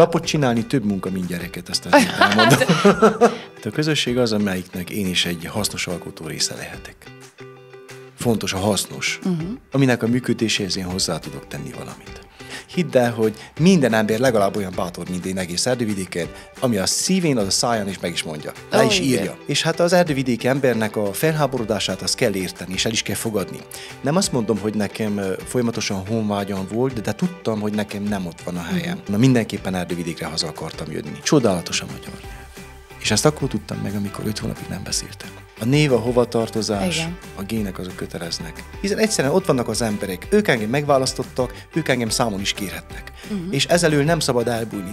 Lapot csinálni több munka, mint gyereket, ezt az elmondom. a közösség az, amelyiknek én is egy hasznos alkotó része lehetek fontos a hasznos, uh-huh. aminek a működéséhez én hozzá tudok tenni valamit. Hidd el, hogy minden ember legalább olyan bátor, mint én egész erdővidéken, ami a szívén, az a száján is meg is mondja, le is írja. És hát az erdővidéki embernek a felháborodását azt kell érteni, és el is kell fogadni. Nem azt mondom, hogy nekem folyamatosan honvágyam volt, de, de tudtam, hogy nekem nem ott van a helyem. Uh-huh. Na mindenképpen erdővidékre haza akartam jönni. Csodálatos a magyar. És ezt akkor tudtam meg, amikor öt hónapig nem beszéltem. A név, a hovatartozás, Igen. a gének azok köteleznek. Hiszen egyszerűen ott vannak az emberek, ők engem megválasztottak, ők engem számon is kérhetnek. Uh-huh. És ezelől nem szabad elbújni.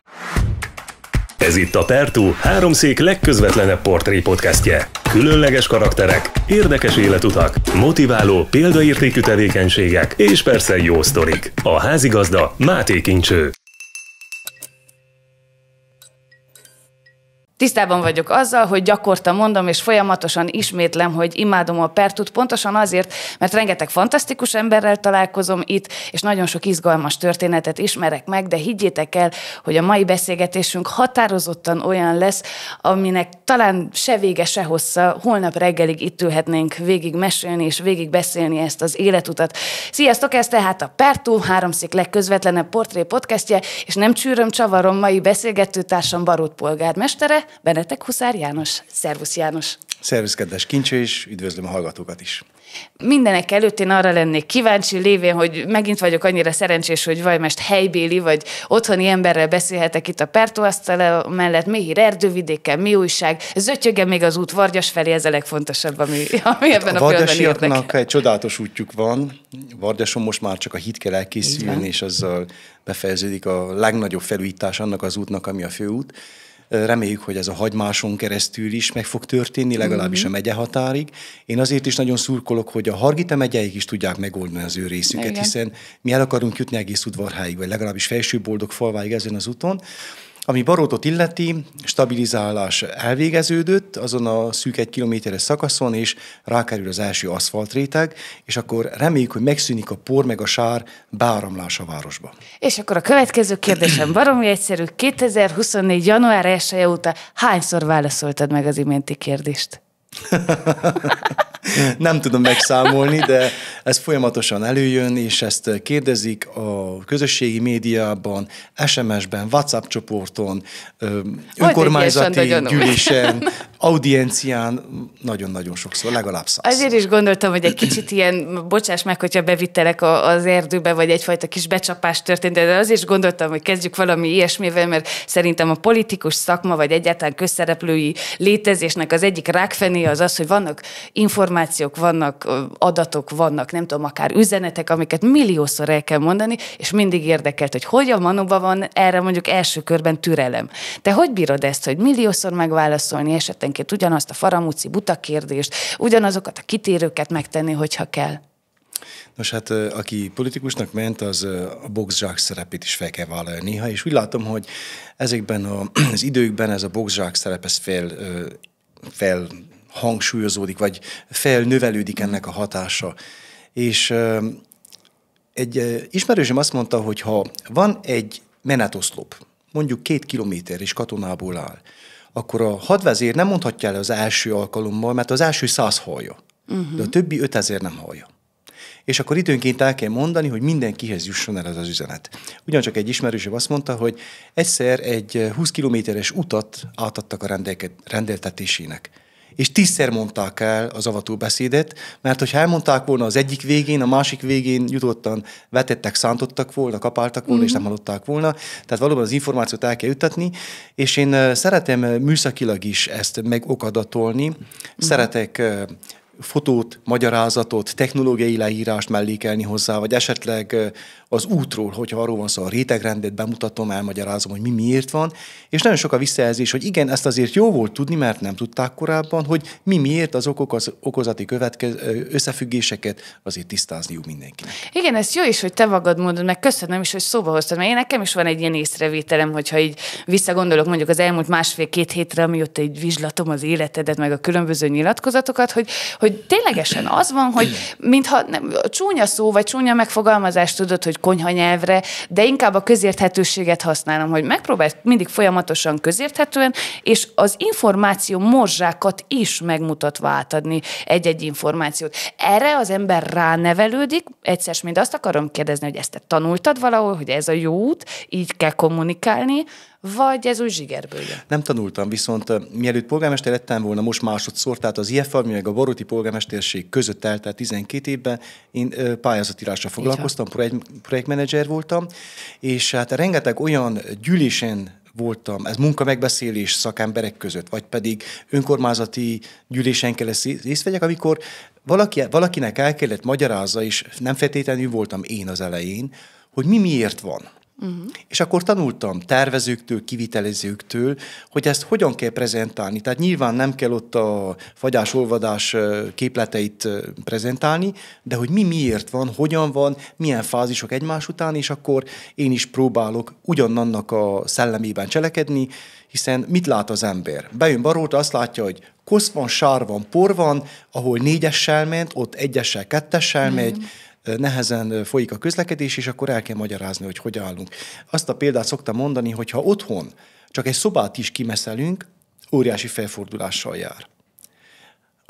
Ez itt a Pertú, háromszék legközvetlenebb portré podcastje. Különleges karakterek, érdekes életutak, motiváló, példaértékű tevékenységek és persze jó sztorik. A házigazda Máté Kincső. Tisztában vagyok azzal, hogy gyakorta mondom, és folyamatosan ismétlem, hogy imádom a Pertut, pontosan azért, mert rengeteg fantasztikus emberrel találkozom itt, és nagyon sok izgalmas történetet ismerek meg, de higgyétek el, hogy a mai beszélgetésünk határozottan olyan lesz, aminek talán se vége, se hossza, holnap reggelig itt ülhetnénk végig mesélni és végig beszélni ezt az életutat. Sziasztok, ez tehát a Pertu, háromszik legközvetlenebb portré podcastje, és nem csűröm, csavarom mai beszélgetőtársam Barót polgármestere, benetek Huszár János. Szervusz János! Szervusz, kedves kincső, és üdvözlöm a hallgatókat is. Mindenek előtt én arra lennék kíváncsi, lévén, hogy megint vagyok annyira szerencsés, hogy vajmest helybéli vagy otthoni emberrel beszélhetek itt a pertóasztal mellett, mi hír erdővidéken, mi újság, zötyöge még az út Vargyas felé, ez a legfontosabb, ami, ami hát ebben a, a pillanatban egy csodálatos útjuk van. Vargyason most már csak a hit kell elkészülni, és azzal befejeződik a legnagyobb felújítás annak az útnak, ami a főút Reméljük, hogy ez a hagymáson keresztül is meg fog történni, legalábbis mhm. a megye határig. Én azért is nagyon szurkolok, hogy a Hargita megyeik is tudják megoldani az ő részüket, Igen. hiszen mi el akarunk jutni egész udvarháig, vagy legalábbis felső boldog falváig ezen az úton, ami Barótot illeti, stabilizálás elvégeződött azon a szűk egy kilométeres szakaszon, és rákerül az első aszfaltréteg, és akkor reméljük, hogy megszűnik a por meg a sár beáramlás a városba. És akkor a következő kérdésem baromi egyszerű. 2024. január 1 -e óta hányszor válaszoltad meg az iménti kérdést? Nem tudom megszámolni, de ez folyamatosan előjön, és ezt kérdezik a közösségi médiában, SMS-ben, WhatsApp csoporton, önkormányzati gyűlésen, audiencián nagyon-nagyon sokszor, legalább százszor. Azért is gondoltam, hogy egy kicsit ilyen, bocsáss meg, hogyha bevittelek az erdőbe, vagy egyfajta kis becsapás történt, de azért is gondoltam, hogy kezdjük valami ilyesmivel, mert szerintem a politikus szakma, vagy egyáltalán közszereplői létezésnek az egyik rákfené az az, hogy vannak információk, vannak adatok, vannak nem tudom, akár üzenetek, amiket milliószor el kell mondani, és mindig érdekelt, hogy hogy a manóban van erre mondjuk első körben türelem. Te hogy bírod ezt, hogy milliószor megválaszolni esetleg esetenként ugyanazt a faramúci buta kérdést, ugyanazokat a kitérőket megtenni, hogyha kell. Nos hát, aki politikusnak ment, az a boxzsák szerepét is fel kell vállalni néha, és úgy látom, hogy ezekben a, az időkben ez a boxzsák szerep, ez fel, fel hangsúlyozódik, vagy felnövelődik ennek a hatása. És egy ismerősöm azt mondta, hogy ha van egy menetoszlop, mondjuk két kilométer és katonából áll, akkor a hadvezér nem mondhatja el az első alkalommal, mert az első száz hallja, uh-huh. de a többi ötezer nem hallja. És akkor időnként el kell mondani, hogy mindenkihez jusson el ez az üzenet. Ugyancsak egy ismerősöm azt mondta, hogy egyszer egy 20 eh, kilométeres utat átadtak a rendeltetésének és tízszer mondták el az avató beszédet, mert hogyha elmondták volna az egyik végén, a másik végén jutottan vetettek, szántottak volna, kapáltak volna, mm-hmm. és nem mhm. hallották volna. Tehát valóban az információt el kell jutatni, és én szeretem műszakilag is ezt megokadatolni, Mm-hmm. szeretek fotót, magyarázatot, technológiai leírást mellékelni hozzá, vagy esetleg az útról, hogyha arról van szó, a rétegrendet bemutatom, elmagyarázom, hogy mi miért van, és nagyon sok a visszajelzés, hogy igen, ezt azért jó volt tudni, mert nem tudták korábban, hogy mi miért az okok, az okozati következ, összefüggéseket azért tisztázniuk mindenkinek. Igen, ez jó is, hogy te magad mondod, meg köszönöm is, hogy szóba hoztad, mert én nekem is van egy ilyen észrevételem, hogyha így visszagondolok mondjuk az elmúlt másfél-két hétre, amióta így vizslatom az életedet, meg a különböző nyilatkozatokat, hogy, hogy ténylegesen az van, hogy mintha nem, csúnya szó, vagy csúnya megfogalmazást tudod, hogy konyha nyelvre, de inkább a közérthetőséget használom, hogy megpróbálj mindig folyamatosan közérthetően, és az információ morzsákat is megmutatva átadni egy-egy információt. Erre az ember ránevelődik, egyszer mind azt akarom kérdezni, hogy ezt te tanultad valahol, hogy ez a jó út, így kell kommunikálni, vagy ez úgy zsigerből jön? Nem tanultam, viszont mielőtt polgármester lettem volna most másodszor, tehát az IFA, meg a Baróti polgármesterség között eltelt 12 évben, én pályázatírásra foglalkoztam, projekt, projektmenedzser voltam, és hát rengeteg olyan gyűlésen voltam, ez munka megbeszélés szakemberek között, vagy pedig önkormányzati gyűlésen kell ezt vegyek, amikor valaki, valakinek el kellett magyarázza, és nem feltétlenül voltam én az elején, hogy mi miért van. Uh-huh. És akkor tanultam tervezőktől, kivitelezőktől, hogy ezt hogyan kell prezentálni. Tehát nyilván nem kell ott a fagyás-olvadás képleteit prezentálni, de hogy mi miért van, hogyan van, milyen fázisok egymás után, és akkor én is próbálok ugyanannak a szellemében cselekedni, hiszen mit lát az ember? Bejön baróta, azt látja, hogy kosz van, sár van, por van, ahol négyessel ment, ott egyessel, kettessel uh-huh. megy, nehezen folyik a közlekedés, és akkor el kell magyarázni, hogy hogy állunk. Azt a példát szoktam mondani, hogy ha otthon csak egy szobát is kimeszelünk, óriási felfordulással jár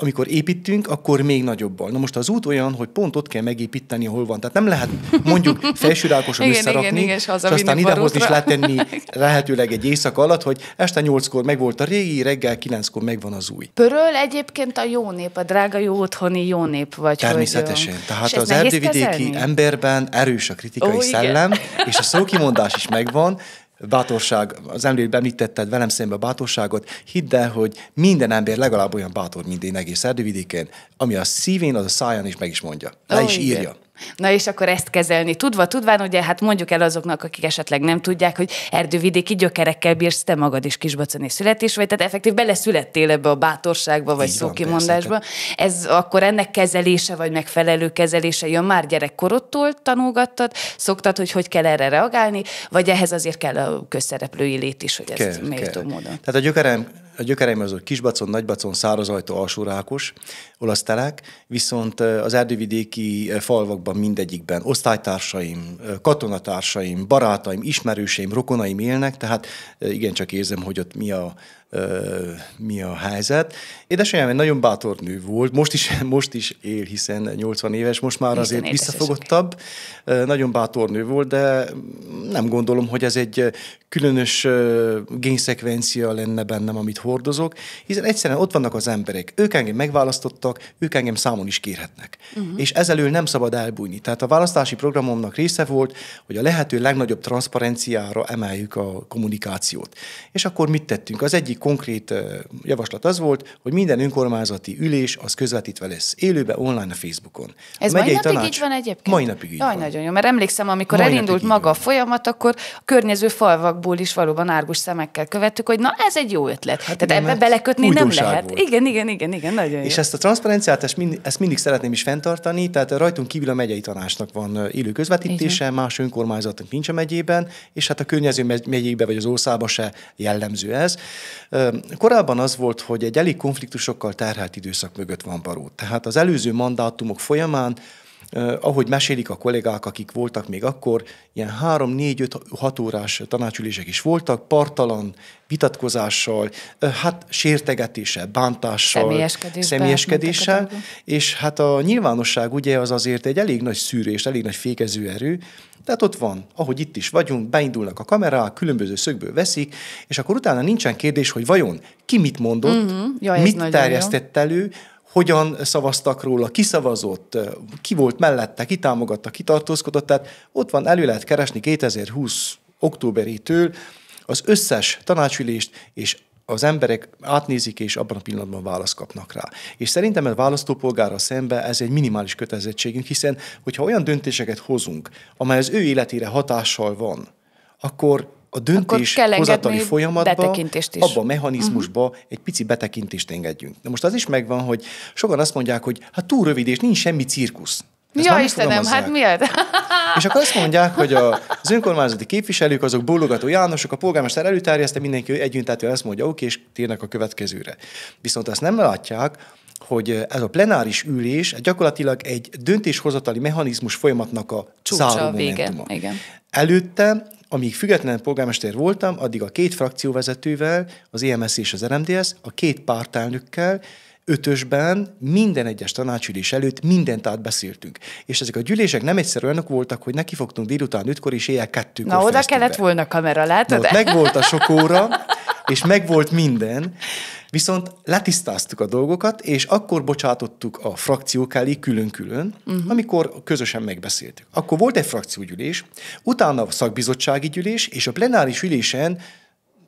amikor építünk, akkor még nagyobbal. Na most az út olyan, hogy pont ott kell megépíteni, hol van. Tehát nem lehet mondjuk felsőrákosan összerakni, igen, igen, és, és aztán idehozni és tenni lehetőleg egy éjszak alatt, hogy este nyolckor megvolt a régi, reggel kilenckor megvan az új. Pöröl egyébként a jó nép, a drága jó otthoni jó nép vagy. Természetesen. Hogy, Tehát az erdővidéki kezelni? emberben erős a kritikai Ó, szellem, igen. és a szókimondás is megvan, bátorság, az emlőt bemítetted velem szembe a bátorságot, hidd el, hogy minden ember legalább olyan bátor, mint én egész erdővidéken, ami a szívén, az a száján is meg is mondja, le oh, is igen. írja. Na és akkor ezt kezelni tudva, tudván, ugye hát mondjuk el azoknak, akik esetleg nem tudják, hogy erdővidéki gyökerekkel bírsz te magad is kisbacani születés, vagy tehát effektív beleszülettél ebbe a bátorságba, vagy Így szókimondásba. Van, Ez akkor ennek kezelése, vagy megfelelő kezelése jön már gyerekkorodtól tanulgattad, szoktad, hogy hogy kell erre reagálni, vagy ehhez azért kell a közszereplői lét is, hogy ezt kell, méltó kell. módon. Tehát a gyökerem a gyökereim azok Kisbacon, Nagybacon, Szárazajtó, Alsórákos, olasz telek, viszont az erdővidéki falvakban mindegyikben osztálytársaim, katonatársaim, barátaim, ismerőseim, rokonaim élnek, tehát igencsak érzem, hogy ott mi a mi a helyzet. Édesanyám egy nagyon bátor nő volt, most is, most is él, hiszen 80 éves, most már azért visszafogottabb. Nagyon bátor nő volt, de nem gondolom, hogy ez egy különös génszekvencia lenne bennem, amit hordozok, hiszen egyszerűen ott vannak az emberek, ők engem megválasztottak, ők engem számon is kérhetnek. Uh-huh. És ezelől nem szabad elbújni. Tehát a választási programomnak része volt, hogy a lehető legnagyobb transzparenciára emeljük a kommunikációt. És akkor mit tettünk? Az egyik egyik konkrét javaslat az volt, hogy minden önkormányzati ülés az közvetítve lesz élőbe online a Facebookon. Ez a mai napig tanács, így van egyébként? Mai napig így Jaj, van. nagyon jó, mert emlékszem, amikor mai elindult maga a folyamat, akkor a környező falvakból is valóban árgus szemekkel követtük, hogy na ez egy jó ötlet. Hát Tehát igen, ebbe belekötni nem lehet. Volt. Igen, igen, igen, igen, nagyon És jó. ezt a transzparenciát, ezt, mind, ezt mindig szeretném is fenntartani, tehát rajtunk kívül a megyei tanácsnak van élő közvetítése, igen. más önkormányzatnak nincs a megyében, és hát a környező megyébe vagy az országba se jellemző ez. Korábban az volt, hogy egy elég konfliktusokkal terhelt időszak mögött van baró. Tehát az előző mandátumok folyamán ahogy mesélik a kollégák, akik voltak még akkor, ilyen 3-4-5-6 órás tanácsülések is voltak, partalan vitatkozással, hát sértegetéssel, bántással, személyeskedéssel, személyeskedéssel és hát a nyilvánosság ugye az azért egy elég nagy szűrés, elég nagy fékező erő, tehát ott van, ahogy itt is vagyunk, beindulnak a kamerák, különböző szögből veszik, és akkor utána nincsen kérdés, hogy vajon ki mit mondott, uh-huh. Mhm. ja, mit terjesztett jó. elő, hogyan szavaztak róla, ki szavazott, ki volt mellette, ki támogatta, ki tartózkodott. Tehát ott van, elő lehet keresni 2020 októberétől az összes tanácsülést, és az emberek átnézik, és abban a pillanatban választ kapnak rá. És szerintem a választópolgára szembe ez egy minimális kötelezettségünk, hiszen hogyha olyan döntéseket hozunk, amely az ő életére hatással van, akkor a döntéshozatali folyamatba, abba a mechanizmusba uh-huh. egy pici betekintést engedjünk. Na most az is megvan, hogy sokan azt mondják, hogy hát túl rövid, és nincs semmi cirkusz. Ezt ja, Istenem, hát miért? És akkor azt mondják, hogy a, az önkormányzati képviselők, azok bólogató Jánosok, a polgármester előterjeszte, mindenki együntátően azt mondja, oké, és térnek a következőre. Viszont azt nem látják, hogy ez a plenáris ülés gyakorlatilag egy döntéshozatali mechanizmus folyamatnak a Csúcsa, záró vége. Igen. Előtte amíg független polgármester voltam, addig a két frakcióvezetővel, az EMS és az RMDS, a két pártelnökkel, ötösben minden egyes tanácsülés előtt mindent átbeszéltünk. És ezek a gyűlések nem egyszer olyanok voltak, hogy neki fogtunk délután ötkor és éjjel kettőkor. Na, oda kellett be. volna kamera, látod? Na, ott meg volt a sok óra, és megvolt minden, viszont letisztáztuk a dolgokat, és akkor bocsátottuk a frakciók elé külön-külön, uh-huh. amikor közösen megbeszéltük. Akkor volt egy frakciógyűlés, utána a szakbizottsági gyűlés, és a plenáris ülésen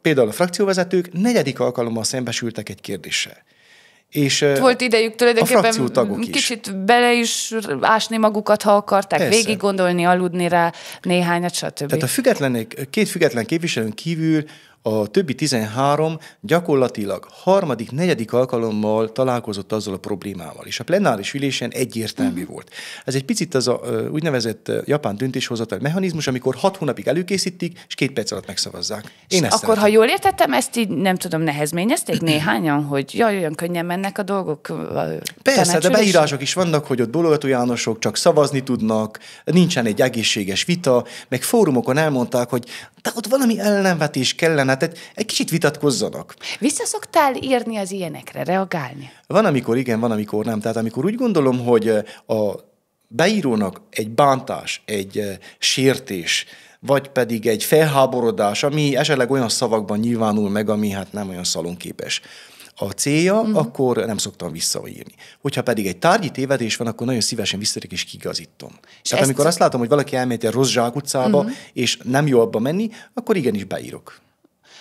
például a frakcióvezetők negyedik alkalommal szembesültek egy kérdéssel. És Volt idejük tulajdonképpen kicsit is. bele is ásni magukat, ha akarták, Persze. végig gondolni, aludni rá néhányat, stb. Tehát a függetlenek, két független képviselőn kívül a többi 13 gyakorlatilag harmadik, negyedik alkalommal találkozott azzal a problémával, és a plenáris ülésen egyértelmű volt. Ez egy picit az a úgynevezett japán döntéshozatal mechanizmus, amikor hat hónapig előkészítik, és két perc alatt megszavazzák. Én ezt akkor, szeretem. ha jól értettem, ezt így nem tudom, nehezményezték néhányan, hogy jaj, olyan könnyen mennek a dolgok. A Persze, de beírások is vannak, hogy ott bologató Jánosok csak szavazni tudnak, nincsen egy egészséges vita, meg fórumokon elmondták, hogy de ott valami ellenvetés kellene hát egy, egy kicsit vitatkozzanak. Vissza szoktál írni az ilyenekre, reagálni? Van, amikor igen, van, amikor nem. Tehát amikor úgy gondolom, hogy a beírónak egy bántás, egy sértés, vagy pedig egy felháborodás, ami esetleg olyan szavakban nyilvánul meg, ami hát nem olyan szalonképes a célja, mm akkor nem szoktam visszaírni. Hogyha pedig egy tárgyi tévedés van, akkor nagyon szívesen visszatérek és kigazítom. És Tehát amikor azt látom, hogy valaki elmegy a rossz zsák utcába, mhm. és nem jó abba menni, akkor igenis beírok.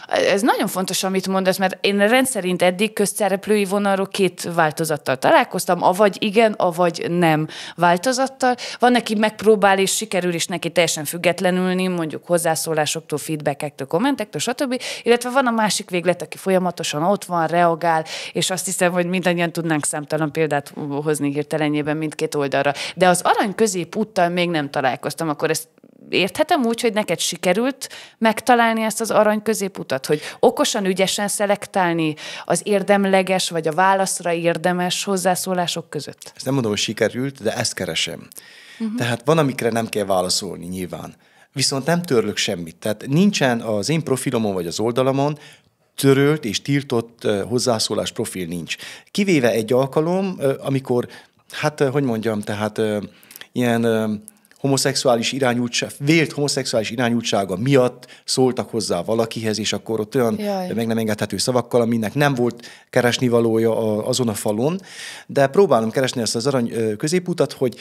Ez nagyon fontos, amit mondasz, mert én rendszerint eddig közszereplői vonalról két változattal találkoztam, avagy igen, avagy nem változattal. Van, neki megpróbál és sikerül is neki teljesen függetlenülni, mondjuk hozzászólásoktól, feedbackektől, kommentektől, stb. Illetve van a másik véglet, aki folyamatosan ott van, reagál, és azt hiszem, hogy mindannyian tudnánk számtalan példát hozni hirtelenjében mindkét oldalra. De az arany középúttal még nem találkoztam, akkor ezt érthetem úgy, hogy neked sikerült megtalálni ezt az arany középutat, hogy okosan, ügyesen szelektálni az érdemleges vagy a válaszra érdemes hozzászólások között? Ezt nem mondom, hogy sikerült, de ezt keresem. Uh-huh. Tehát van, amikre nem kell válaszolni nyilván. Viszont nem törlök semmit. Tehát nincsen az én profilomon vagy az oldalamon törölt és tiltott hozzászólás profil nincs. Kivéve egy alkalom, amikor, hát hogy mondjam, tehát ilyen homoszexuális irányultság, vélt homoszexuális irányultsága miatt szóltak hozzá valakihez, és akkor ott olyan Jaj. meg nem engedhető szavakkal, aminek nem volt keresnivalója azon a falon. De próbálom keresni ezt az arany középutat, hogy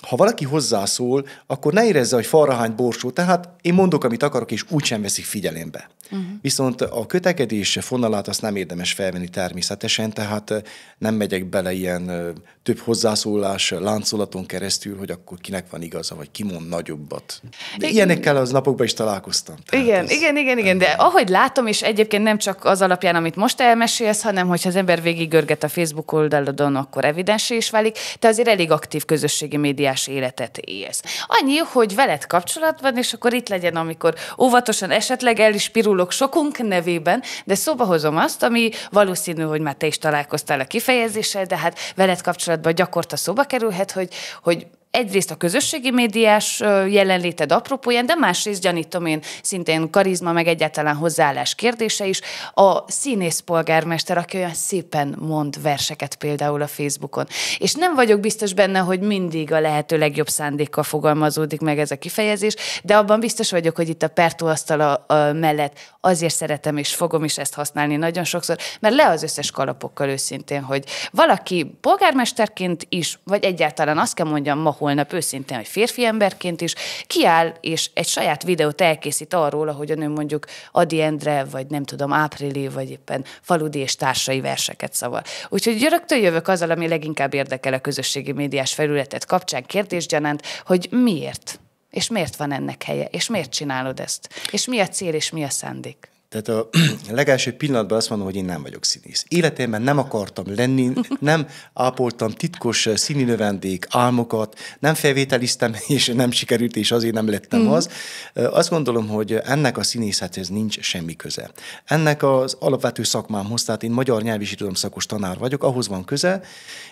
ha valaki hozzászól, akkor ne érezze, hogy falrahány borsó, tehát én mondok, amit akarok, és úgysem veszik figyelembe. Uh-huh. Viszont a kötekedés fonalát azt nem érdemes felvenni természetesen, tehát nem megyek bele ilyen több hozzászólás láncolaton keresztül, hogy akkor kinek van igaza, vagy ki mond nagyobbat. De igen. ilyenekkel az napokban is találkoztam. Igen, ez, igen, igen, igen, de ahogy látom, és egyébként nem csak az alapján, amit most elmesélsz, hanem hogyha az ember végig görget a Facebook oldaladon, akkor evidensé is válik. Te azért elég aktív közösségi médiás életet élsz. Annyi, hogy veled kapcsolatban, és akkor itt legyen, amikor óvatosan esetleg el is pirul szólok sokunk nevében, de szóba hozom azt, ami valószínű, hogy már te is találkoztál a kifejezéssel, de hát veled kapcsolatban gyakorta szóba kerülhet, hogy, hogy egyrészt a közösségi médiás jelenléted apropóján, de másrészt gyanítom én szintén karizma, meg egyáltalán hozzáállás kérdése is. A színész polgármester, aki olyan szépen mond verseket például a Facebookon. És nem vagyok biztos benne, hogy mindig a lehető legjobb szándékkal fogalmazódik meg ez a kifejezés, de abban biztos vagyok, hogy itt a pertóasztala mellett azért szeretem és fogom is ezt használni nagyon sokszor, mert le az összes kalapokkal őszintén, hogy valaki polgármesterként is, vagy egyáltalán azt kell mondjam ma, holnap őszintén, hogy férfi emberként is, kiáll és egy saját videót elkészít arról, ahogyan nő mondjuk Adi Endre, vagy nem tudom, Áprili, vagy éppen Faludi és társai verseket szaval. Úgyhogy rögtön jövök azzal, ami leginkább érdekel a közösségi médiás felületet kapcsán, kérdésgyanánt, hogy miért? És miért van ennek helye? És miért csinálod ezt? És mi a cél, és mi a szándék? Tehát a legelső pillanatban azt mondom, hogy én nem vagyok színész. Életemben nem akartam lenni, nem ápoltam titkos eh, növendék álmokat, nem felvételiztem, és nem sikerült, és azért nem lettem mm. az. Eh, azt gondolom, hogy ennek a színészethez nincs semmi köze. Ennek az alapvető szakmámhoz, tehát én magyar nyelvi szakos tanár vagyok, ahhoz van köze,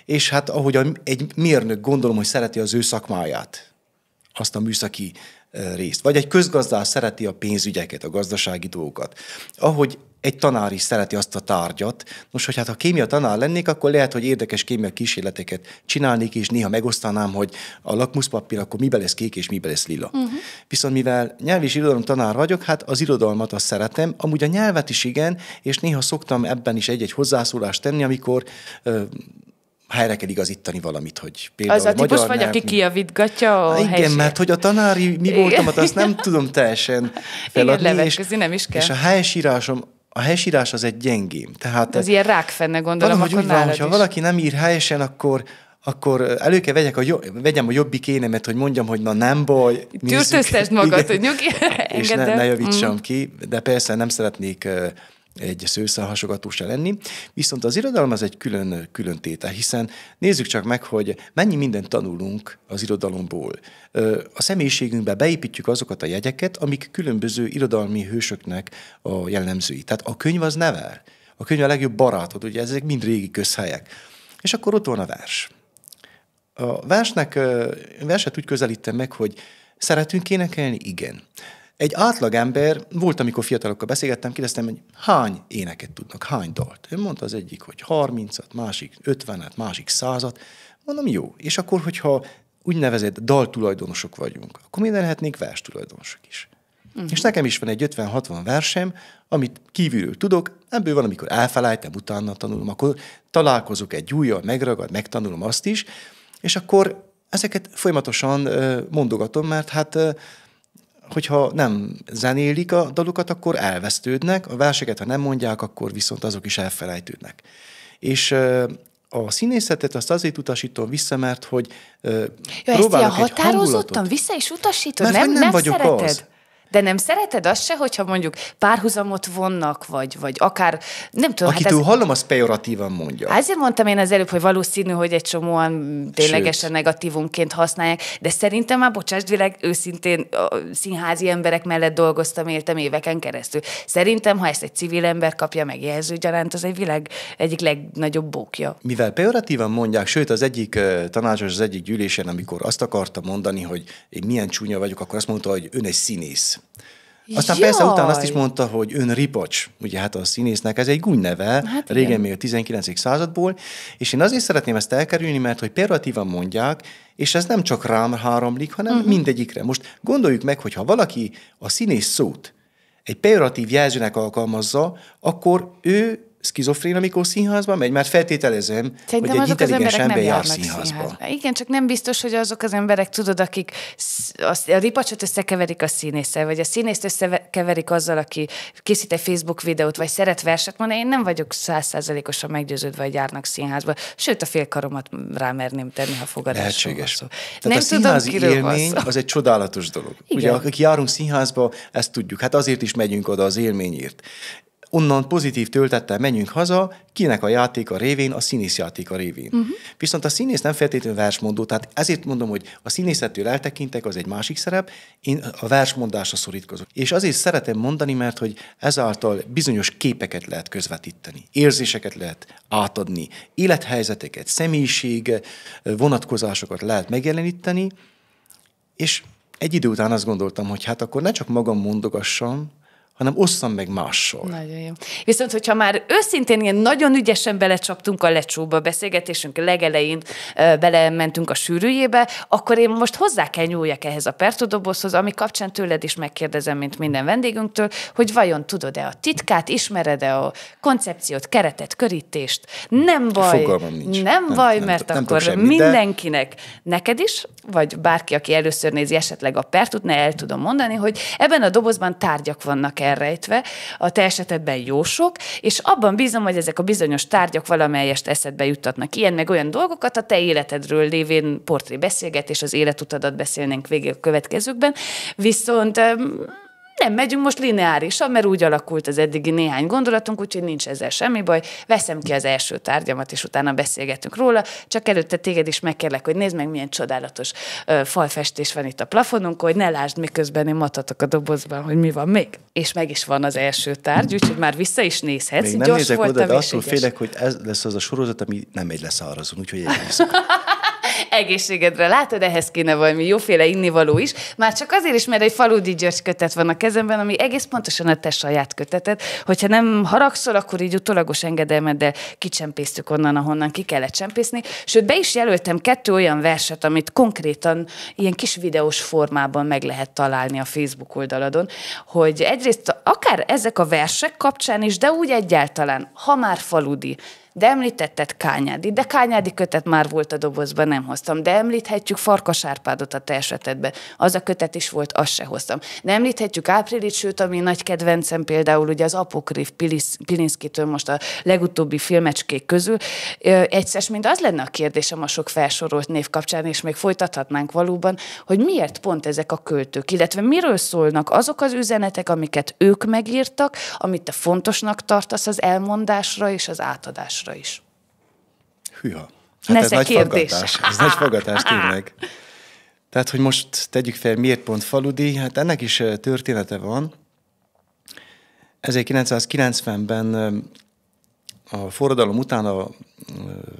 és hát ahogy egy mérnök gondolom, hogy szereti az ő szakmáját, azt a műszaki részt. Vagy egy közgazdás szereti a pénzügyeket, a gazdasági dolgokat. Ahogy egy tanár is szereti azt a tárgyat. Nos, hogy hát ha kémia tanár lennék, akkor lehet, hogy érdekes kémia kísérleteket csinálnék, és néha megosztanám, hogy a lakmuszpapír akkor mibe lesz kék és mibe lesz lila. Uh-huh. Viszont mivel nyelv és irodalom tanár vagyok, hát az irodalmat azt szeretem, amúgy a nyelvet is igen, és néha szoktam ebben is egy-egy hozzászólást tenni, amikor ö, erre kell igazítani valamit, hogy például Az a típus vagy, aki kiavítgatja a Igen, helyzet. mert hogy a tanári mi voltam, hát azt nem tudom teljesen feladni. Igen, és, nem is kell. És a helyesírásom a helyesírás az egy gyengém. Tehát De az ilyen rákfenne gondolom, valahogy akkor úgy van, hogyha is. valaki nem ír helyesen, akkor akkor elő kell vegyek a jo- vegyem a jobbik énemet, hogy mondjam, hogy na nem baj. Tűrtőztesd magad, hogy nyugi, és ne, ne javítsam mm. ki, de persze nem szeretnék uh, egy szőszálhasogatósa lenni. Viszont az irodalom az egy külön, külön tétel, hiszen nézzük csak meg, hogy mennyi mindent tanulunk az irodalomból. A személyiségünkbe beépítjük azokat a jegyeket, amik különböző irodalmi hősöknek a jellemzői. Tehát a könyv az nevel. A könyv a legjobb barátod, ugye ezek mind régi közhelyek. És akkor ott van a vers. A versnek, verset úgy közelítem meg, hogy szeretünk énekelni? Igen. Egy átlagember, volt, amikor fiatalokkal beszélgettem, kérdeztem, hogy hány éneket tudnak, hány dalt. Ő mondta az egyik, hogy 30-at, másik 50-et, másik 100-at. Mondom, jó. És akkor, hogyha úgynevezett daltulajdonosok vagyunk, akkor miért lehetnénk tulajdonosok is? Uh-huh. És nekem is van egy 50-60 versem, amit kívülről tudok, ebből van, amikor elfelejtem, utána tanulom, akkor találkozok egy újjal, megragad, megtanulom azt is, és akkor ezeket folyamatosan mondogatom, mert hát hogyha nem zenélik a dalukat, akkor elvesztődnek, a verseket, ha nem mondják, akkor viszont azok is elfelejtődnek. És a színészetet azt azért utasítom vissza, mert hogy ö, ja, próbálok ezt ilyen határozottan vissza is utasítod, mert nem, nem, nem szereted? Az. De nem szereted azt se, hogyha mondjuk párhuzamot vonnak, vagy, vagy akár, nem tudom. Hát Akitől hát ez, hallom, az pejoratívan mondja. Ezért mondtam én az előbb, hogy valószínű, hogy egy csomóan ténylegesen Sőt. negatívunkként használják, de szerintem már, bocsásd, világ, őszintén a színházi emberek mellett dolgoztam, éltem éveken keresztül. Szerintem, ha ezt egy civil ember kapja meg jelzőgyaránt, az egy világ egyik legnagyobb bókja. Mivel pejoratívan mondják, sőt az egyik tanácsos az egyik gyűlésen, amikor azt akarta mondani, hogy én milyen csúnya vagyok, akkor azt mondta, hogy ön egy színész. Aztán Jaj. persze utána azt is mondta, hogy ön ripacs, ugye hát a színésznek ez egy neve, hát régen még a 19. századból, és én azért szeretném ezt elkerülni, mert hogy peratívan mondják, és ez nem csak rám háromlik, hanem uh-huh. mindegyikre. Most gondoljuk meg, hogy ha valaki a színész szót egy pejoratív jelzőnek alkalmazza, akkor ő szkizofrén, amikor színházba megy? Mert feltételezem, Szerintem hogy egy intelligens az ember jár színházba. színházba. Igen, csak nem biztos, hogy azok az emberek, tudod, akik a, a ripacsot összekeverik a színésszel, vagy a színészt összekeverik azzal, aki készít egy Facebook videót, vagy szeret verset mondani, én nem vagyok százszázalékosan meggyőződve, hogy járnak színházba. Sőt, a félkaromat rámerném tenni, ha fogadásra Lehetséges. Van Tehát nem a tudom, élmény az egy csodálatos dolog. Igen. Ugye, akik járunk színházba, ezt tudjuk. Hát azért is megyünk oda az élményért onnan pozitív töltettel menjünk haza, kinek a játék a révén, a színész a révén. Uh-huh. Viszont a színész nem feltétlenül versmondó, tehát ezért mondom, hogy a színészettől eltekintek, az egy másik szerep, én a versmondásra szorítkozok. És azért szeretem mondani, mert hogy ezáltal bizonyos képeket lehet közvetíteni, érzéseket lehet átadni, élethelyzeteket, személyiség, eh, vonatkozásokat lehet megjeleníteni, és egy idő után azt gondoltam, hogy hát akkor ne csak magam mondogassam, hanem osszam meg mással. Nagyon jó. Viszont, hogyha már őszintén ilyen nagyon ügyesen belecsaptunk a lecsóba, beszélgetésünk legelején ö, belementünk a sűrűjébe, akkor én most hozzá kell nyúljak ehhez a pertodobozhoz, ami kapcsán tőled is megkérdezem, mint minden vendégünktől, hogy vajon tudod-e a titkát, ismered-e a koncepciót, keretet, körítést? Nem baj. Fogalmam nincs. Nem, nem baj, nem, mert nem, akkor semmi, mindenkinek, de... neked is vagy bárki, aki először nézi esetleg a pertut, ne el tudom mondani, hogy ebben a dobozban tárgyak vannak elrejtve, a te esetedben jó sok, és abban bízom, hogy ezek a bizonyos tárgyak valamelyest eszedbe juttatnak ilyen meg olyan dolgokat a te életedről lévén portré beszélgetés, az életutadat beszélnénk végig a következőkben, viszont nem megyünk most lineárisan, mert úgy alakult az eddigi néhány gondolatunk, úgyhogy nincs ezzel semmi baj. Veszem ki az első tárgyamat, és utána beszélgetünk róla. Csak előtte téged is megkérlek, hogy nézd meg, milyen csodálatos ö, falfestés van itt a plafonunk, hogy ne lásd, miközben én matatok a dobozban, hogy mi van még. És meg is van az első tárgy, úgyhogy már vissza is nézhetsz. Még nem Gyors nézek oda, de attól félek, hogy ez lesz az a sorozat, ami nem megy lesz arra azon, úgyhogy én egészségedre. Látod, ehhez kéne valami jóféle innivaló is. Már csak azért is, mert egy Faludi György kötet van a kezemben, ami egész pontosan a te saját köteted. Hogyha nem haragszol, akkor így utolagos engedelmeddel kicsempésztük onnan, ahonnan ki kellett csempészni. Sőt, be is jelöltem kettő olyan verset, amit konkrétan ilyen kis videós formában meg lehet találni a Facebook oldaladon, hogy egyrészt akár ezek a versek kapcsán is, de úgy egyáltalán, ha már faludi, de említetted Kányádi, de Kányádi kötet már volt a dobozban, nem hoztam. De említhetjük Farkas Árpádot a te esetedben. Az a kötet is volt, azt se hoztam. De említhetjük április, sőt, ami nagy kedvencem például ugye az apokrif Pilinszkitől most a legutóbbi filmecskék közül. Egyszer, mint az lenne a kérdésem a sok felsorolt név kapcsán, és még folytathatnánk valóban, hogy miért pont ezek a költők, illetve miről szólnak azok az üzenetek, amiket ők megírtak, amit te fontosnak tartasz az elmondásra és az átadásra másra is. Hűha. Hát ez kérdés. nagy fogadás. Ez nagy fogadás, tényleg. Tehát, hogy most tegyük fel, miért pont faludi, hát ennek is története van. 1990-ben a forradalom után a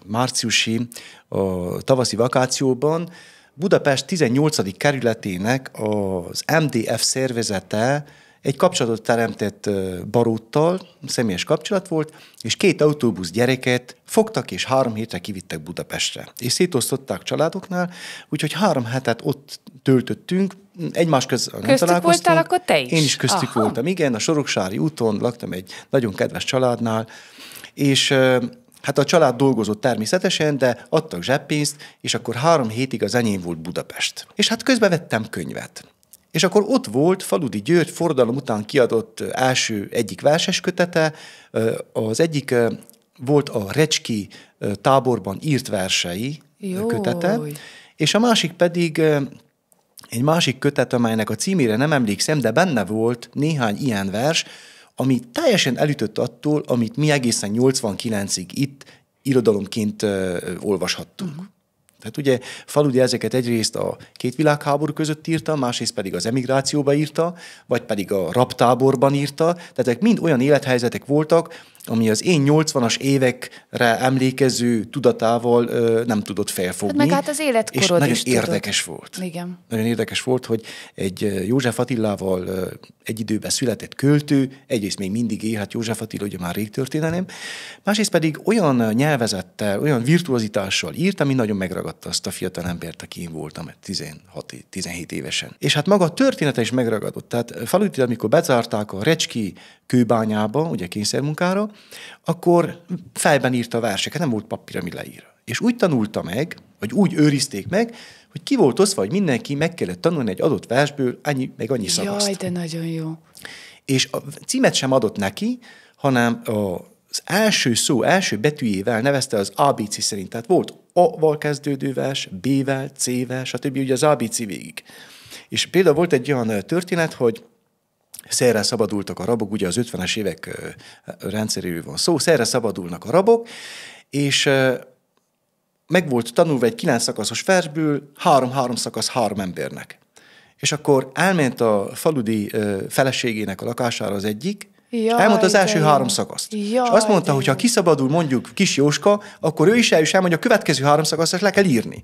márciusi, a tavaszi vakációban Budapest 18. kerületének az MDF szervezete egy kapcsolatot teremtett baróttal, személyes kapcsolat volt, és két autóbusz gyereket fogtak és három hétre kivittek Budapestre. És szétosztották családoknál, úgyhogy három hetet ott töltöttünk, egymás között nem köztük találkoztunk. voltál akkor te is? Én is köztük Aha. voltam, igen, a Soroksári úton laktam egy nagyon kedves családnál, és Hát a család dolgozott természetesen, de adtak zseppénzt, és akkor három hétig az enyém volt Budapest. És hát közben vettem könyvet. És akkor ott volt Faludi György forradalom után kiadott első egyik verses kötete az egyik volt a Recski táborban írt versei Jó. kötete, és a másik pedig egy másik kötet, amelynek a címére nem emlékszem, de benne volt néhány ilyen vers, ami teljesen elütött attól, amit mi egészen 89-ig itt irodalomként olvashattunk. Uh-huh. Tehát ugye Faludi ezeket egyrészt a két világháború között írta, másrészt pedig az emigrációba írta, vagy pedig a rabtáborban írta. Tehát ezek mind olyan élethelyzetek voltak, ami az én 80-as évekre emlékező tudatával ö, nem tudott felfogni. Hát meg hát az életkorod És nagyon is érdekes tudod. volt. Igen. Nagyon érdekes volt, hogy egy József Attilával ö, egy időben született költő, egyrészt még mindig él, hát József Attila ugye már rég történelem, másrészt pedig olyan nyelvezettel, olyan virtuozitással írt, ami nagyon megragadta azt a fiatal embert, aki én voltam 16-17 évesen. És hát maga a története is megragadott. Tehát Faluti, amikor bezárták a Recski kőbányába, ugye kényszermunkára, akkor fejben írta a verseket, nem volt papír, ami leír. És úgy tanulta meg, vagy úgy őrizték meg, hogy ki volt oszva, hogy mindenki meg kellett tanulni egy adott versből annyi, meg annyi szakaszt. Jaj, de nagyon jó. És a címet sem adott neki, hanem az első szó, első betűjével nevezte az ABC szerint. Tehát volt A-val kezdődő vers, B-vel, C-vel, stb. ugye az ABC végig. És például volt egy olyan történet, hogy szerre szabadultak a rabok, ugye az 50-es évek rendszeréről van szó, szerre szabadulnak a rabok, és meg volt tanulva egy kilenc szakaszos versből, három-három szakasz három embernek. És akkor elment a faludi feleségének a lakására az egyik, Jaj, elmondta az első jaj. három szakaszt. Jaj, és azt mondta, hogy ha kiszabadul mondjuk kis Jóska, akkor ő is eljus elmondja, a következő három szakaszt le kell írni.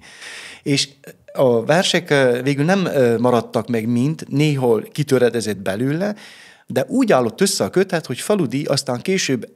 És a versek végül nem maradtak meg mind, néhol kitöredezett belőle, de úgy állott össze a kötet, hogy Faludi aztán később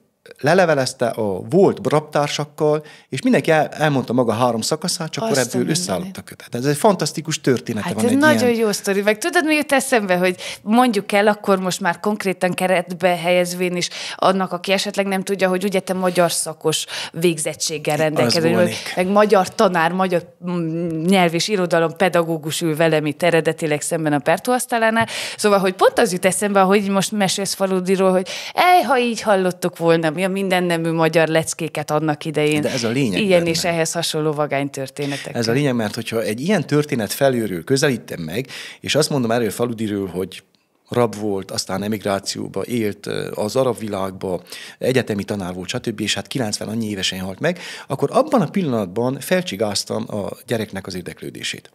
lelevelezte a volt braptársakkal, és mindenki el, elmondta maga három szakaszát, csak akkor ebből összeállott a kötet. Ez egy fantasztikus története hát van. Ez egy nagyon ilyen... jó sztori, meg tudod, mi jut eszembe, hogy mondjuk el, akkor most már konkrétan keretbe helyezvén is annak, aki esetleg nem tudja, hogy ugye te magyar szakos végzettséggel rendelkező, meg magyar tanár, magyar mm, nyelv és irodalom pedagógus ül velem itt eredetileg szemben a pertóasztalánál. Szóval, hogy pont az jut eszembe, hogy most mesélsz faludiról, hogy ej, ha így hallottuk volna ami a mindennemű magyar leckéket adnak idején. De ez a lényeg. Ilyen benne. és ehhez hasonló vagány történetek. Ez a lényeg, mert hogyha egy ilyen történet felőről közelítem meg, és azt mondom erről Faludiről, hogy rab volt, aztán emigrációba élt, az arab világba, egyetemi tanár volt, stb., és hát 90 annyi évesen halt meg, akkor abban a pillanatban felcsigáztam a gyereknek az érdeklődését.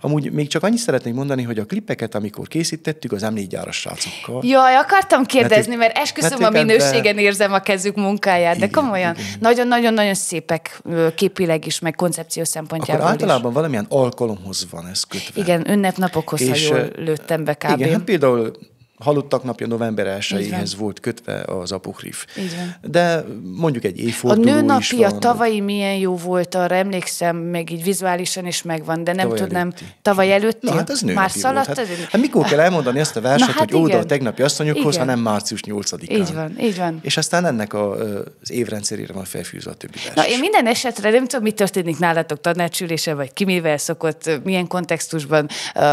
Amúgy még csak annyit szeretnék mondani, hogy a klipeket, amikor készítettük, az m gyáros srácokkal. Jaj, akartam kérdezni, mert esküszöm a minőségen érzem a kezük munkáját, de komolyan. Nagyon-nagyon-nagyon szépek képileg is, meg koncepció szempontjából Akkor általában is. valamilyen alkalomhoz van ez kötve. Igen, ünnepnapokhoz, és, ha jól lőttem be kb. Igen, hát például halottak napja november 1 volt kötve az apokrif. De mondjuk egy évforduló A nőnapja is tavalyi milyen jó volt, arra emlékszem, meg így vizuálisan is megvan, de nem tavaly tudnám. Előtti. Tavaly előtt? Na, hát az Már szaladt? Volt. Hát, hát, mikor kell elmondani ezt a verset, Na, hát hogy óda a tegnapi asszonyokhoz, hanem március 8-án. Így van, így van. És aztán ennek a, az évrendszerére van felfűzve a többi vers. Na, én minden esetre nem tudom, mi történik nálatok tanácsülése, vagy ki mivel szokott, milyen kontextusban uh,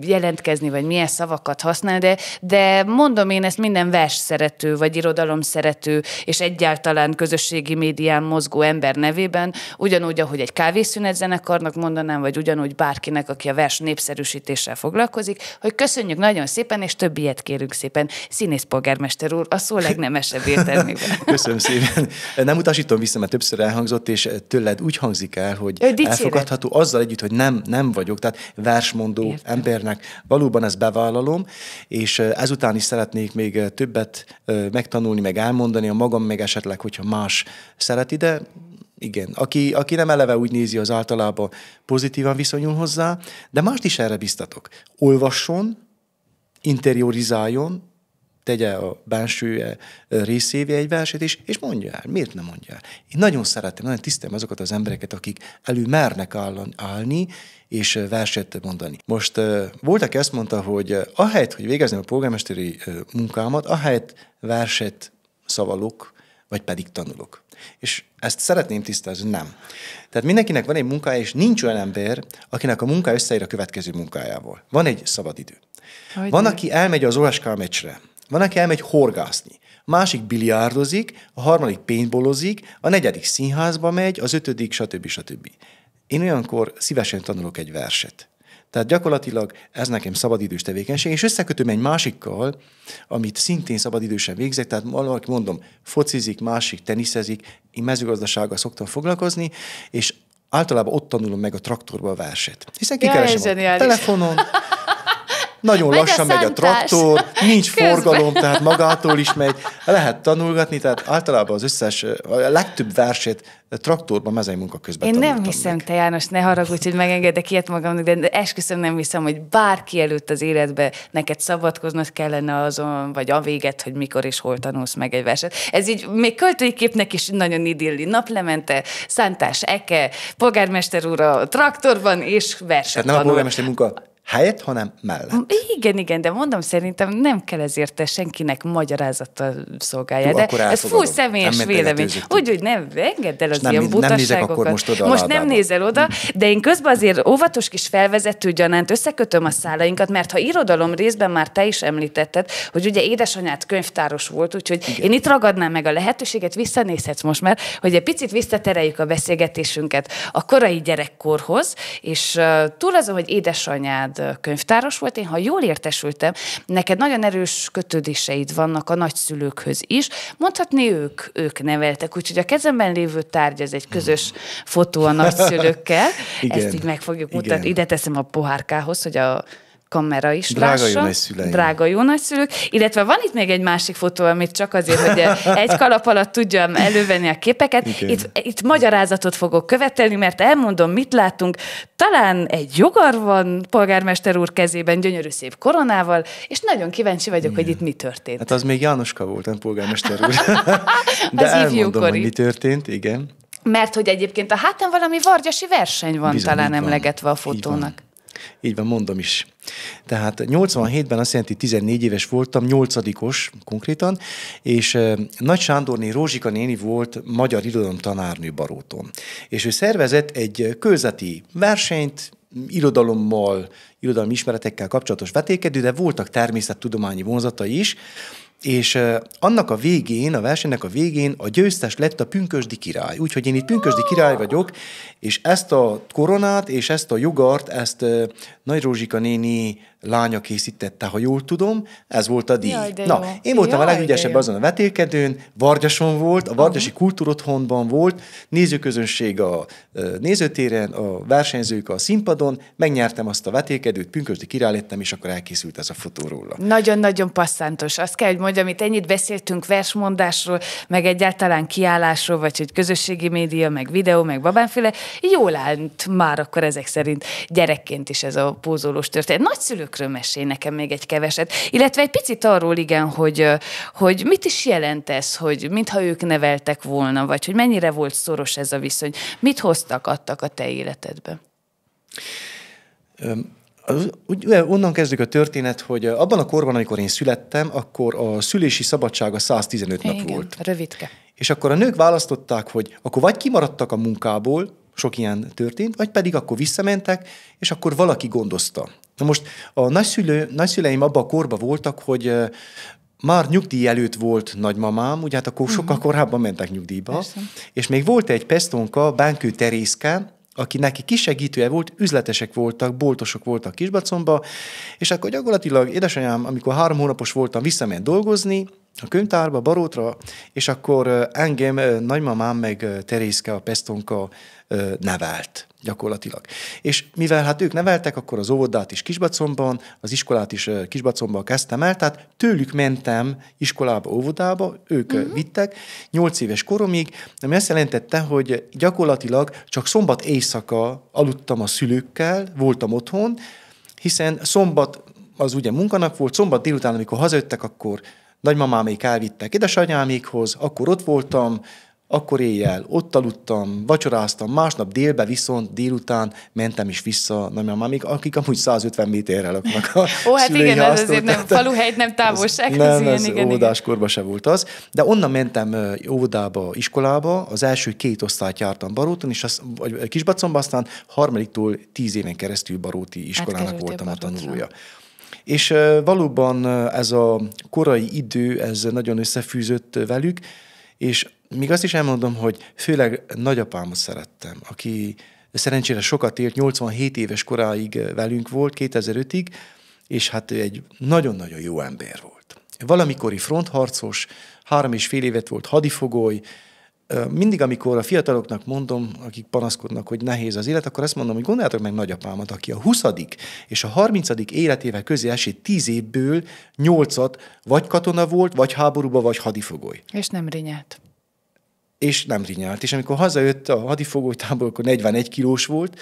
jelentkezni, vagy milyen szavakat használ, de, de de mondom én ezt minden vers szerető, vagy irodalom szerető, és egyáltalán közösségi médián mozgó ember nevében, ugyanúgy, ahogy egy kávészünet zenekarnak mondanám, vagy ugyanúgy bárkinek, aki a vers népszerűsítéssel foglalkozik, hogy köszönjük nagyon szépen, és több ilyet kérünk szépen. Színész polgármester úr, a szó legnemesebb értelmében. Köszönöm szépen. Nem utasítom vissza, mert többször elhangzott, és tőled úgy hangzik el, hogy elfogadható azzal együtt, hogy nem, nem vagyok. Tehát versmondó Értem. embernek valóban ezt bevállalom, és ezután is szeretnék még többet megtanulni, meg elmondani a magam, meg esetleg, hogyha más szereti, de igen, aki, aki nem eleve úgy nézi, az általában pozitívan viszonyul hozzá, de mást is erre biztatok. Olvasson, interiorizáljon, tegye a belső részévé egy verset, és, és mondja el, miért nem mondja el. Én nagyon szeretem, nagyon tisztelem azokat az embereket, akik elő mernek állni, és verset mondani. Most volt, aki azt mondta, hogy ahelyett, hogy végezném a polgármesteri munkámat, ahelyett verset szavalok, vagy pedig tanulok. És ezt szeretném tisztázni, nem. Tehát mindenkinek van egy munkája, és nincs olyan ember, akinek a munkája összeér a következő munkájával. Van egy szabadidő. Hogy van, de. aki elmegy az OSK meccsre, van, aki elmegy horgászni, másik biliárdozik, a harmadik paintballozik, a negyedik színházba megy, az ötödik, stb. stb. Én olyankor szívesen tanulok egy verset. Tehát gyakorlatilag ez nekem szabadidős tevékenység, és összekötöm egy másikkal, amit szintén szabadidősen végzek, tehát valaki mondom, focizik, másik teniszezik, én mezőgazdasággal szoktam foglalkozni, és általában ott tanulom meg a traktorba a verset. Hiszen kikeresem ja, a telefonon, nagyon megy lassan a megy a traktor, nincs Közben. forgalom, tehát magától is megy. Lehet tanulgatni, tehát általában az összes, a legtöbb versét traktorban mezei munka közben Én nem hiszem, meg. te János, ne haragudj, hogy megengedek ilyet magamnak, de esküszöm nem hiszem, hogy bárki előtt az életbe neked szabadkoznod kellene azon, vagy a véget, hogy mikor és hol tanulsz meg egy verset. Ez így még költői képnek is nagyon idilli. Naplemente, Szántás Eke, polgármester úr a traktorban és verset Tehát nem tanul. a polgármester munka, helyett, hanem mellett. Mm, igen, igen, de mondom, szerintem nem kell ezért te senkinek magyarázata szolgálja. De ez fú személyes vélemény. Úgy, hogy nem, engedd el az nem, ilyen nem Nem akkor most oda most nem nézel oda, de én közben azért óvatos kis felvezető gyanánt összekötöm a szálainkat, mert ha irodalom részben már te is említetted, hogy ugye édesanyád könyvtáros volt, úgyhogy igen. én itt ragadnám meg a lehetőséget, visszanézhetsz most már, hogy egy picit visszatereljük a beszélgetésünket a korai gyerekkorhoz, és uh, túl azon, hogy édesanyád anyád könyvtáros volt. Én, ha jól értesültem, neked nagyon erős kötődéseid vannak a nagyszülőkhöz is. Mondhatni ők, ők neveltek, úgyhogy a kezemben lévő tárgy az egy közös fotó a nagyszülőkkel. Igen. Ezt így meg fogjuk mutatni. Ide teszem a pohárkához, hogy a kamera is drága lássa. Jó nagyszüleim. Drága jó nagyszülők. Illetve van itt még egy másik fotó, amit csak azért, hogy egy kalap alatt tudjam elővenni a képeket. Itt, itt magyarázatot fogok követelni, mert elmondom, mit látunk. Talán egy jogar van polgármester úr kezében, gyönyörű szép koronával, és nagyon kíváncsi vagyok, Igen. hogy itt mi történt. Hát az még Jánoska volt, nem polgármester úr. De az elmondom, hogy mi történt, igen. Mert hogy egyébként a hátán valami vargyasi verseny van Bizony, talán emlegetve a fotónak. Így van. Így van, mondom is. Tehát 87-ben azt jelenti, 14 éves voltam, 8 konkrétan, és Nagy Sándorné Rózsika néni volt magyar irodalom tanárnő Baróton. És ő szervezett egy közeti versenyt, irodalommal, irodalmi ismeretekkel kapcsolatos vetékedő, de voltak természettudományi vonzatai is, és annak a végén, a versenynek a végén a győztes lett a pünkösdi király. Úgyhogy én itt pünkösdi király vagyok, és ezt a koronát és ezt a jogart, ezt Nagy Rózsika néni lánya készítette, ha jól tudom, ez volt a díj. Jaj, Na, jó. én voltam Jaj, a legügyesebb azon a vetélkedőn, Vargyason volt, a Vargyasi uh-huh. Kultúrotthonban volt, nézőközönség a nézőtéren, a versenyzők a színpadon, megnyertem azt a vetélkedőt, pünkösdi király lettem, és akkor elkészült ez a fotó róla. Nagyon-nagyon passzantos. Azt kell, hogy mondjam, itt ennyit beszéltünk versmondásról, meg egyáltalán kiállásról, vagy hogy közösségi média, meg videó, meg babánféle. Jól állt már akkor ezek szerint gyerekként is ez a pózolós történet. Nagyszülők örökről mesél nekem még egy keveset. Illetve egy picit arról igen, hogy, hogy mit is jelent ez, hogy mintha ők neveltek volna, vagy hogy mennyire volt szoros ez a viszony. Mit hoztak, adtak a te életedbe? Um. ugye onnan kezdődik a történet, hogy abban a korban, amikor én születtem, akkor a szülési szabadsága 115 Igen, nap volt. rövidke. És akkor a nők választották, hogy akkor vagy kimaradtak a munkából, sok ilyen történt, vagy pedig akkor visszamentek, és akkor valaki gondozta. Na most a nagyszülő, nagyszüleim abban a korban voltak, hogy már nyugdíj előtt volt nagymamám, ugye hát akkor sokkal mhm. korábban mentek nyugdíjba, Persze. és még volt egy pestonka, Bánkő Terészke, aki neki kisegítője volt, üzletesek voltak, boltosok voltak Kisbacomba, és akkor gyakorlatilag édesanyám, amikor három hónapos voltam, visszament dolgozni, a könyvtárba, Barótra, és akkor engem nagymamám meg Terészka, a Pestonka nevelt gyakorlatilag. És mivel hát ők neveltek, akkor az óvodát is Kisbacomban, az iskolát is Kisbacomban kezdtem el, tehát tőlük mentem iskolába, óvodába, ők uh-huh. vittek, nyolc éves koromig, ami azt jelentette, hogy gyakorlatilag csak szombat éjszaka aludtam a szülőkkel, voltam otthon, hiszen szombat az ugye munkanak volt, szombat délután, amikor hazajöttek, akkor nagymamámék elvittek édesanyámékhoz, akkor ott voltam, akkor éjjel ott aludtam, vacsoráztam, másnap délbe viszont délután mentem is vissza még akik amúgy 150 méterre laknak a Ó, hát igen, háztól, ez azért nem, faluhely nem távolság. Ez, nem, igen, ez igen, óvodáskorban se volt az. De onnan mentem óvodába, iskolába, az első két osztályt jártam Baróton, és az, vagy Kisbacomba, aztán harmadiktól tíz éven keresztül Baróti hát iskolának hát voltam a tanulója. És valóban ez a korai idő, ez nagyon összefűzött velük, és még azt is elmondom, hogy főleg nagyapámat szerettem, aki szerencsére sokat élt, 87 éves koráig velünk volt, 2005-ig, és hát ő egy nagyon-nagyon jó ember volt. Valamikori frontharcos, három és fél évet volt hadifogoly, mindig, amikor a fiataloknak mondom, akik panaszkodnak, hogy nehéz az élet, akkor azt mondom, hogy gondoljátok meg nagyapámat, aki a 20. és a 30. életével közé esét 10 évből 8-at vagy katona volt, vagy háborúba, vagy hadifogoly. És nem rinyált. és nem rinyált. És amikor hazajött a hadifogolytából, akkor 41 kilós volt,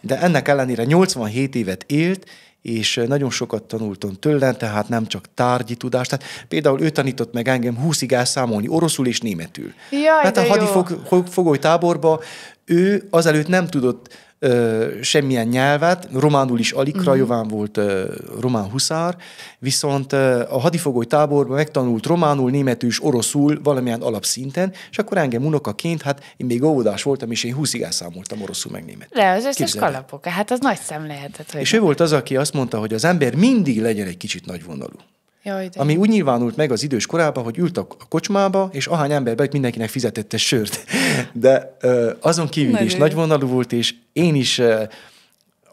de ennek ellenére 87 évet élt, és nagyon sokat tanultam tőle, tehát nem csak tárgyi tudást. Tehát például ő tanított meg engem 20 elszámolni oroszul és németül. Jaj, Mert hát a hadifog, táborba ő azelőtt nem tudott ö, semmilyen nyelvet, románul is alig, uh-huh. volt ö, román huszár, viszont ö, a hadifogoly táborban megtanult románul, németül és oroszul valamilyen alapszinten, és akkor engem unokaként, hát én még óvodás voltam, és én húszig elszámoltam oroszul meg németül. Le, az összes kalapok, hát az nagy szem lehetett. és ő volt az, aki azt mondta, hogy az ember mindig legyen egy kicsit nagyvonalú. Jaj, de. ami úgy nyilvánult meg az idős korában, hogy ült a kocsmába, és ahány ember bejött, mindenkinek fizetette sört. De ö, azon kívül Nagy is nagyvonalú volt, és én is ö,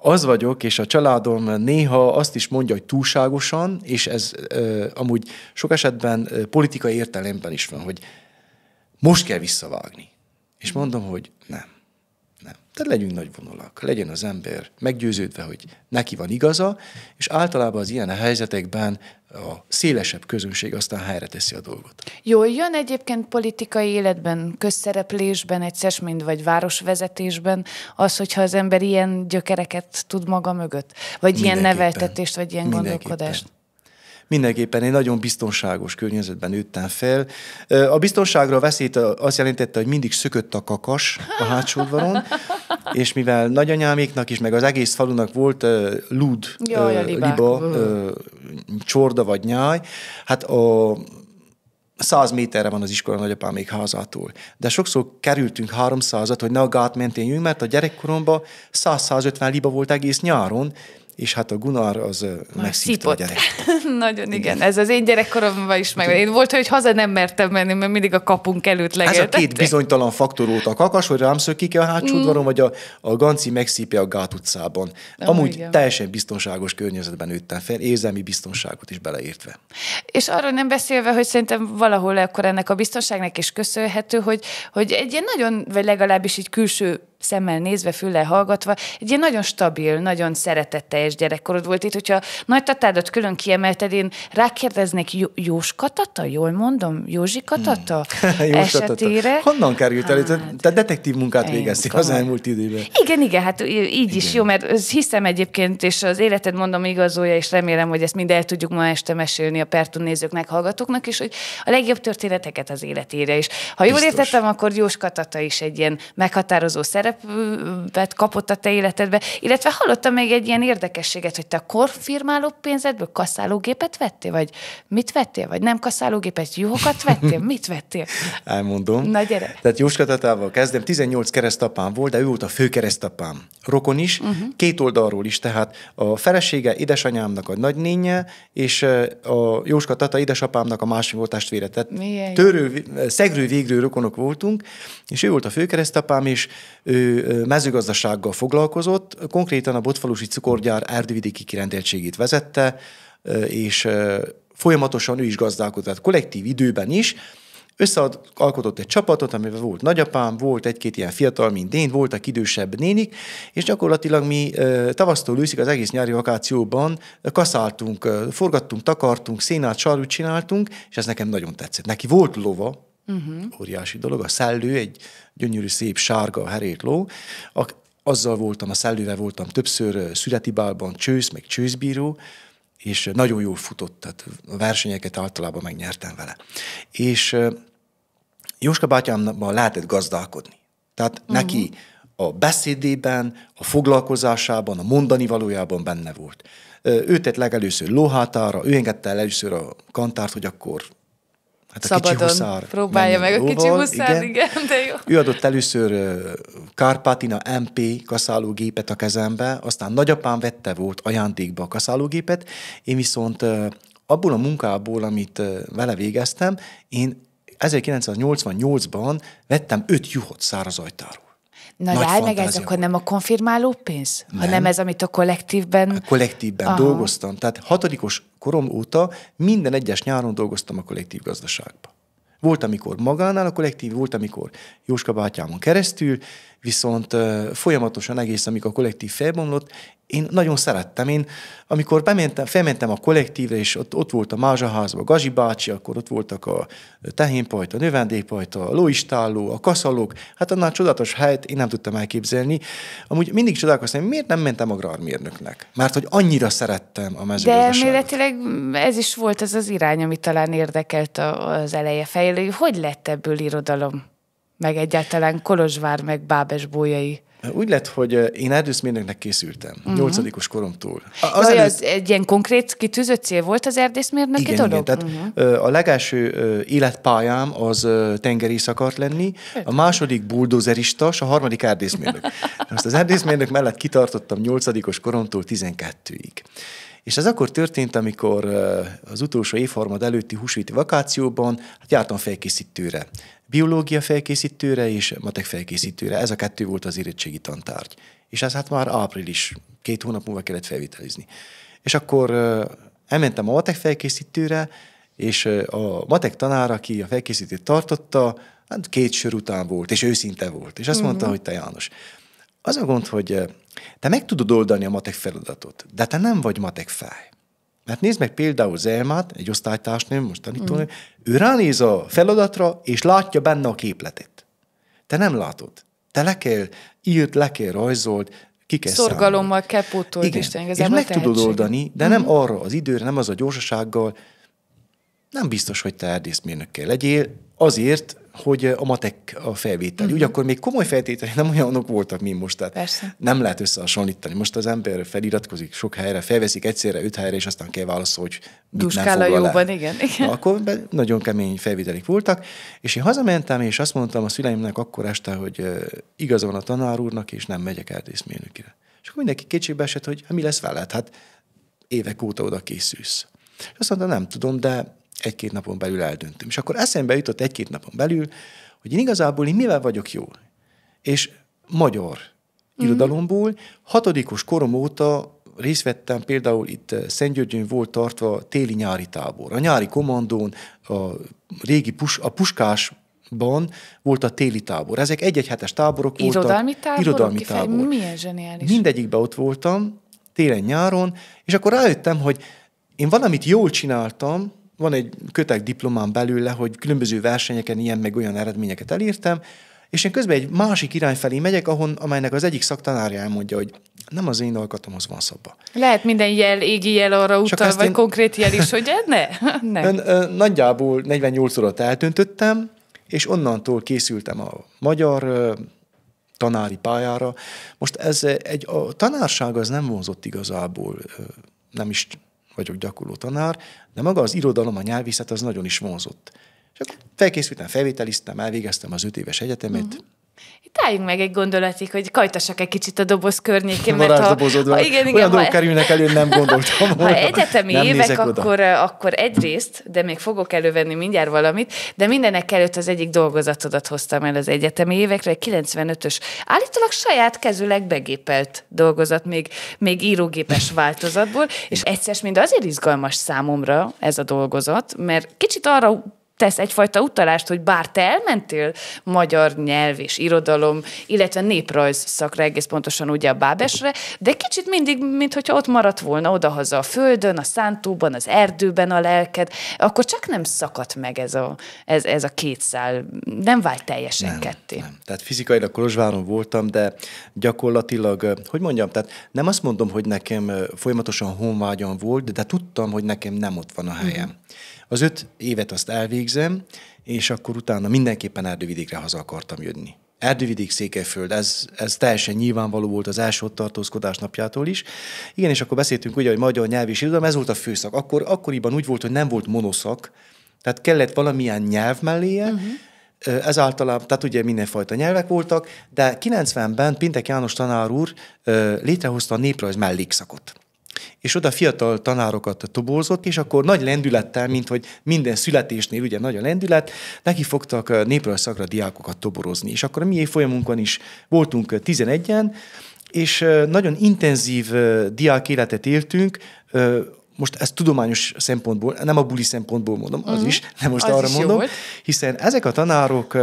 az vagyok, és a családom néha azt is mondja, hogy túlságosan, és ez ö, amúgy sok esetben ö, politikai értelemben is van, hogy most kell visszavágni. És mondom, hogy nem de legyünk nagy vonalak, legyen az ember meggyőződve, hogy neki van igaza, és általában az ilyen helyzetekben a szélesebb közönség aztán helyre teszi a dolgot. Jó, jön egyébként politikai életben, közszereplésben, egy mind, vagy városvezetésben az, hogyha az ember ilyen gyökereket tud maga mögött? Vagy ilyen neveltetést, vagy ilyen gondolkodást? mindenképpen egy nagyon biztonságos környezetben nőttem fel. A biztonságra a veszélyt azt jelentette, hogy mindig szökött a kakas a hátsó udvaron, és mivel nagyanyáméknak is, meg az egész falunak volt uh, lúd, uh, liba, uh, csorda vagy nyáj, hát a száz méterre van az iskola nagyapám még házától. De sokszor kerültünk 300-at, hogy ne a gát mentén jöjjünk, mert a gyerekkoromban 100-150 liba volt egész nyáron, és hát a Gunnar az megszívta a gyereket. Nagyon igen. igen, ez az én gyerekkoromban is meg. Én volt, hogy haza nem mertem menni, mert mindig a kapunk előtt legeltettek. Ez a két bizonytalan faktor volt a kakas, hogy rám szökik-e a hátsó udvaron, mm. vagy a, a Ganci megszípje a gát utcában. Oh, Amúgy igen. teljesen biztonságos környezetben nőttem fel, érzelmi biztonságot is beleértve. És arról nem beszélve, hogy szerintem valahol akkor ennek a biztonságnak is köszönhető, hogy, hogy egy ilyen nagyon, vagy legalábbis így külső szemmel nézve, fülle hallgatva, egy ilyen nagyon stabil, nagyon szeretetteljes gyerekkorod volt itt, hogyha nagy tatádat külön kiemelted, én rákérdeznék Jós Jóska jól mondom, Józsi Katata hmm. esetére. Tata. Honnan került el? Hát, Tehát detektív munkát végeztél az elmúlt időben. Igen, igen, hát így igen. is jó, mert hiszem egyébként, és az életed mondom igazolja, és remélem, hogy ezt mind el tudjuk ma este mesélni a Pertun nézőknek, hallgatóknak is, hogy a legjobb történeteket az életére is. Ha jól Biztos. értettem, akkor Jóska Katata is egy ilyen meghatározó szerep, szerepet kapott a te életedbe, illetve hallottam még egy ilyen érdekességet, hogy te a korfirmáló pénzedből kaszálógépet vettél, vagy mit vettél, vagy nem kaszálógépet, juhokat vettél, mit vettél? Elmondom. Na gyere. Tehát Jóska tatával kezdem, 18 keresztapám volt, de ő volt a fő keresztapám. Rokon is, uh-huh. két oldalról is, tehát a felesége, édesanyámnak a nagynénye, és a Jóska tata édesapámnak a másik volt testvére. Tehát törő, szegrő végrő rokonok voltunk, és ő volt a főkeresztapám, és ő ő mezőgazdasággal foglalkozott, konkrétan a Botfalusi cukorgyár erdővidéki kirendeltségét vezette, és folyamatosan ő is gazdálkodott, kollektív időben is, összealkotott egy csapatot, amiben volt nagyapám, volt egy-két ilyen fiatal, mint én, voltak idősebb nénik, és gyakorlatilag mi tavasztól őszig az egész nyári vakációban kaszáltunk, forgattunk, takartunk, szénát, sarút csináltunk, és ez nekem nagyon tetszett. Neki volt lova, uh-huh. óriási dolog, a szellő, egy gyönyörű, szép, sárga herétló, azzal voltam, a szellővel voltam többször bálban, csősz, meg csőszbíró, és nagyon jól futott, tehát a versenyeket általában megnyertem vele. És Jóska bátyámban lehetett gazdálkodni. Tehát uh-huh. neki a beszédében, a foglalkozásában, a mondani valójában benne volt. Ő tett legelőször lóhátára, ő engedte el először a kantárt, hogy akkor Hát a Szabadon kicsi huszár próbálja meg a kicsi huszár, igen. igen, de jó. Ő adott először Kárpátina MP kaszálógépet a kezembe, aztán nagyapám vette volt ajándékba a kaszálógépet, én viszont abból a munkából, amit vele végeztem, én 1988-ban vettem öt juhot szárazajtáról. Na Nagy járj meg, ez akkor nem a konfirmáló pénz, nem. hanem ez, amit a kollektívben... A kollektívben Aha. dolgoztam. Tehát hatodikos korom óta minden egyes nyáron dolgoztam a kollektív gazdaságban. Volt, amikor magánál a kollektív, volt, amikor Jóska bátyámon keresztül, viszont folyamatosan egész, amikor a kollektív felbomlott, én nagyon szerettem. Én, amikor bementem, felmentem a kollektívre, és ott, ott volt a Mázsaházban a Gazi bácsi, akkor ott voltak a tehénpajta, a növendékpajta, a lóistálló, a kaszalók, hát annál csodatos helyet én nem tudtam elképzelni. Amúgy mindig csodálkoztam, hogy miért nem mentem agrármérnöknek? Mert hogy annyira szerettem a mezőgazdaságot. De elméletileg ez is volt az az irány, ami talán érdekelt az eleje fejlő. Hogy lett ebből irodalom? meg egyáltalán Kolozsvár, meg Bábes Bójai. Úgy lett, hogy eh, én erdészmérnöknek készültem, mhm. nyolcadikos uh-huh. koromtól. Az, Jaj, előtt... az egy ilyen konkrét kitűzött cél volt az erdészmérnöki igen, dolog? Igen, tehát uh-huh. a legelső eh, életpályám az tengerész akart lenni, a második buldozerista, a harmadik erdészmérnök. Most az erdészmérnök mellett kitartottam nyolcadikos koromtól tizenkettőig. És ez akkor történt, amikor az utolsó évharmad előtti húsvéti vakációban hát jártam felkészítőre. Biológia felkészítőre és matek felkészítőre. Ez a kettő volt az érettségi tantárgy. És ez hát már április, két hónap múlva kellett felvételizni. És akkor elmentem a matek felkészítőre, és a matek tanár, aki a felkészítőt tartotta, hát két sör után volt, és őszinte volt. És azt uh-huh. mondta, mhm. hogy te János, az a gond, hogy te meg tudod oldani a matek feladatot, de te nem vagy matek fáj. Mert nézd meg például Zelmát, egy osztálytársnőm, most tanítónő, mm. ő ránéz a feladatra, és látja benne a képletet. Te nem látod. Te le kell írt, le kell rajzolt, ki kell Szorgalommal kell pótolni. Igen. Isten, és meg tudod oldani, de mm. nem mm-hmm. arra az időre, nem az a gyorsasággal. Nem biztos, hogy te erdészmérnökkel legyél, azért, hogy a matek a felvétel. Mm-hmm. Ugye akkor még komoly feltételek nem olyanok voltak, mint most. Tehát Persze. nem lehet összehasonlítani. Most az ember feliratkozik sok helyre, felveszik egyszerre öt helyre, és aztán kell válaszolni, hogy mit Duskála nem jóban, el. igen. igen. Na, akkor nagyon kemény felvételik voltak, és én hazamentem, és azt mondtam a szüleimnek akkor este, hogy igaza van a tanár úrnak, és nem megyek erdészmérnökire. És akkor mindenki kétségbe esett, hogy ha hát mi lesz veled, hát évek óta oda készülsz. És azt mondta, nem tudom, de egy-két napon belül eldöntöm. És akkor eszembe jutott egy-két napon belül, hogy én igazából én mivel vagyok jó. És magyar mm-hmm. irodalomból hatodikos korom óta részt vettem, például itt Szentgyörgyön volt tartva téli-nyári tábor. A nyári komandón, a régi pus, a puskás Ban volt a téli tábor. Ezek egy-egy hetes táborok irodalmi voltak. Táborok, irodalmi kifejl, tábor? Milyen zseniális. Mindegyikben ott voltam, télen-nyáron, és akkor rájöttem, hogy én valamit jól csináltam, van egy kötek diplomám belőle, hogy különböző versenyeken ilyen meg olyan eredményeket elírtam, és én közben egy másik irány felé megyek, ahon, amelynek az egyik szaktanárja elmondja, hogy nem az én alkatomhoz van szabba. Lehet minden jel, égi jel arra utal, vagy én... konkrét jel is, hogy ne? nem. Ön, ö, nagyjából 48 órát eltöntöttem, és onnantól készültem a magyar ö, tanári pályára. Most ez egy, a tanárság az nem vonzott igazából, ö, nem is vagyok gyakorló tanár, de maga az irodalom, a nyelvészet az nagyon is vonzott. És akkor felkészültem, felvételiztem, elvégeztem az öt éves egyetemet, uh-huh álljunk meg egy gondolatig, hogy kajtassak egy kicsit a doboz környékén. Mert ha, ha, igen, igen, olyan dolgok kerülnek elő, nem gondoltam Ha egyetemi nem évek, akkor, eh, akkor egyrészt, de még fogok elővenni mindjárt valamit, de mindenek előtt az egyik dolgozatodat hoztam el az egyetemi évekre, 95-ös. Állítólag saját kezüleg begépelt dolgozat, még, még írógépes változatból, és egyszer mind azért izgalmas számomra ez a dolgozat, mert kicsit arra tesz egyfajta utalást, hogy bár te elmentél magyar nyelv és irodalom, illetve néprajz szakra egész pontosan ugye a Bábesre, de kicsit mindig, mintha ott maradt volna odahaza a földön, a szántóban, az erdőben a lelked, akkor csak nem szakadt meg ez a, ez, ez a két szál, nem vált teljesen nem, ketté. Nem. Tehát fizikailag Kolozsváron voltam, de gyakorlatilag, hogy mondjam, tehát nem azt mondom, hogy nekem folyamatosan honvágyam volt, de, de tudtam, hogy nekem nem ott van a helyem. Mm. Az öt évet azt elvégzem, és akkor utána mindenképpen Erdővidékre haza akartam jönni. Erdővidék, Székelyföld, ez, ez teljesen nyilvánvaló volt az első tartózkodás napjától is. Igen, és akkor beszéltünk ugye, hogy magyar nyelv és irodalom, ez volt a főszak. Akkor, akkoriban úgy volt, hogy nem volt monoszak, tehát kellett valamilyen nyelv melléje, uh-huh. Mhm. ez általában, tehát ugye mindenfajta nyelvek voltak, de 90-ben Pintek János tanár úr létrehozta a néprajz mellékszakot és oda fiatal tanárokat toborzott, és akkor nagy lendülettel, mint hogy minden születésnél ugye nagy a lendület, neki fogtak eh, népről szakra diákokat toborozni. És akkor a mi évfolyamunkon is voltunk 11-en, eh, és eh, nagyon intenzív diák életet éltünk, most ezt tudományos szempontból, nem a buli szempontból mondom, az mm. is, nem most az arra mondom, hiszen ezek a tanárok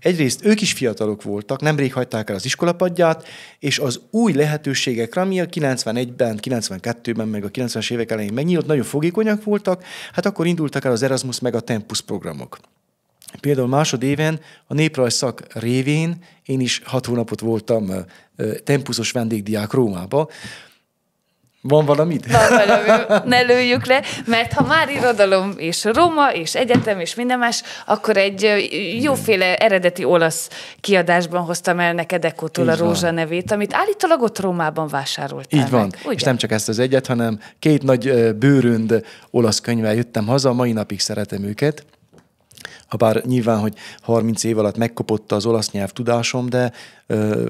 egyrészt ők is fiatalok voltak, nemrég hagyták el az iskolapadját, és az új lehetőségekre, ami a 91-ben, 92-ben, meg a 90-es évek elején megnyílt, nagyon fogékonyak voltak, hát akkor indultak el az Erasmus meg a Tempus programok. Például másodéven a néprajzszak révén én is hat hónapot voltam tempuszos vendégdiák Rómába, van valamit? Van valami, ne lőjük le, mert ha már irodalom és Roma és egyetem és minden más, akkor egy jóféle eredeti olasz kiadásban hoztam el neked Ekotól a Rózsa van. nevét, amit állítólag ott Rómában vásároltál Így van, meg, ugye? és nem csak ezt az egyet, hanem két nagy bőrönd olasz könyvvel jöttem haza, mai napig szeretem őket. Habár nyilván, hogy 30 év alatt megkopotta az olasz nyelv tudásom, de ö,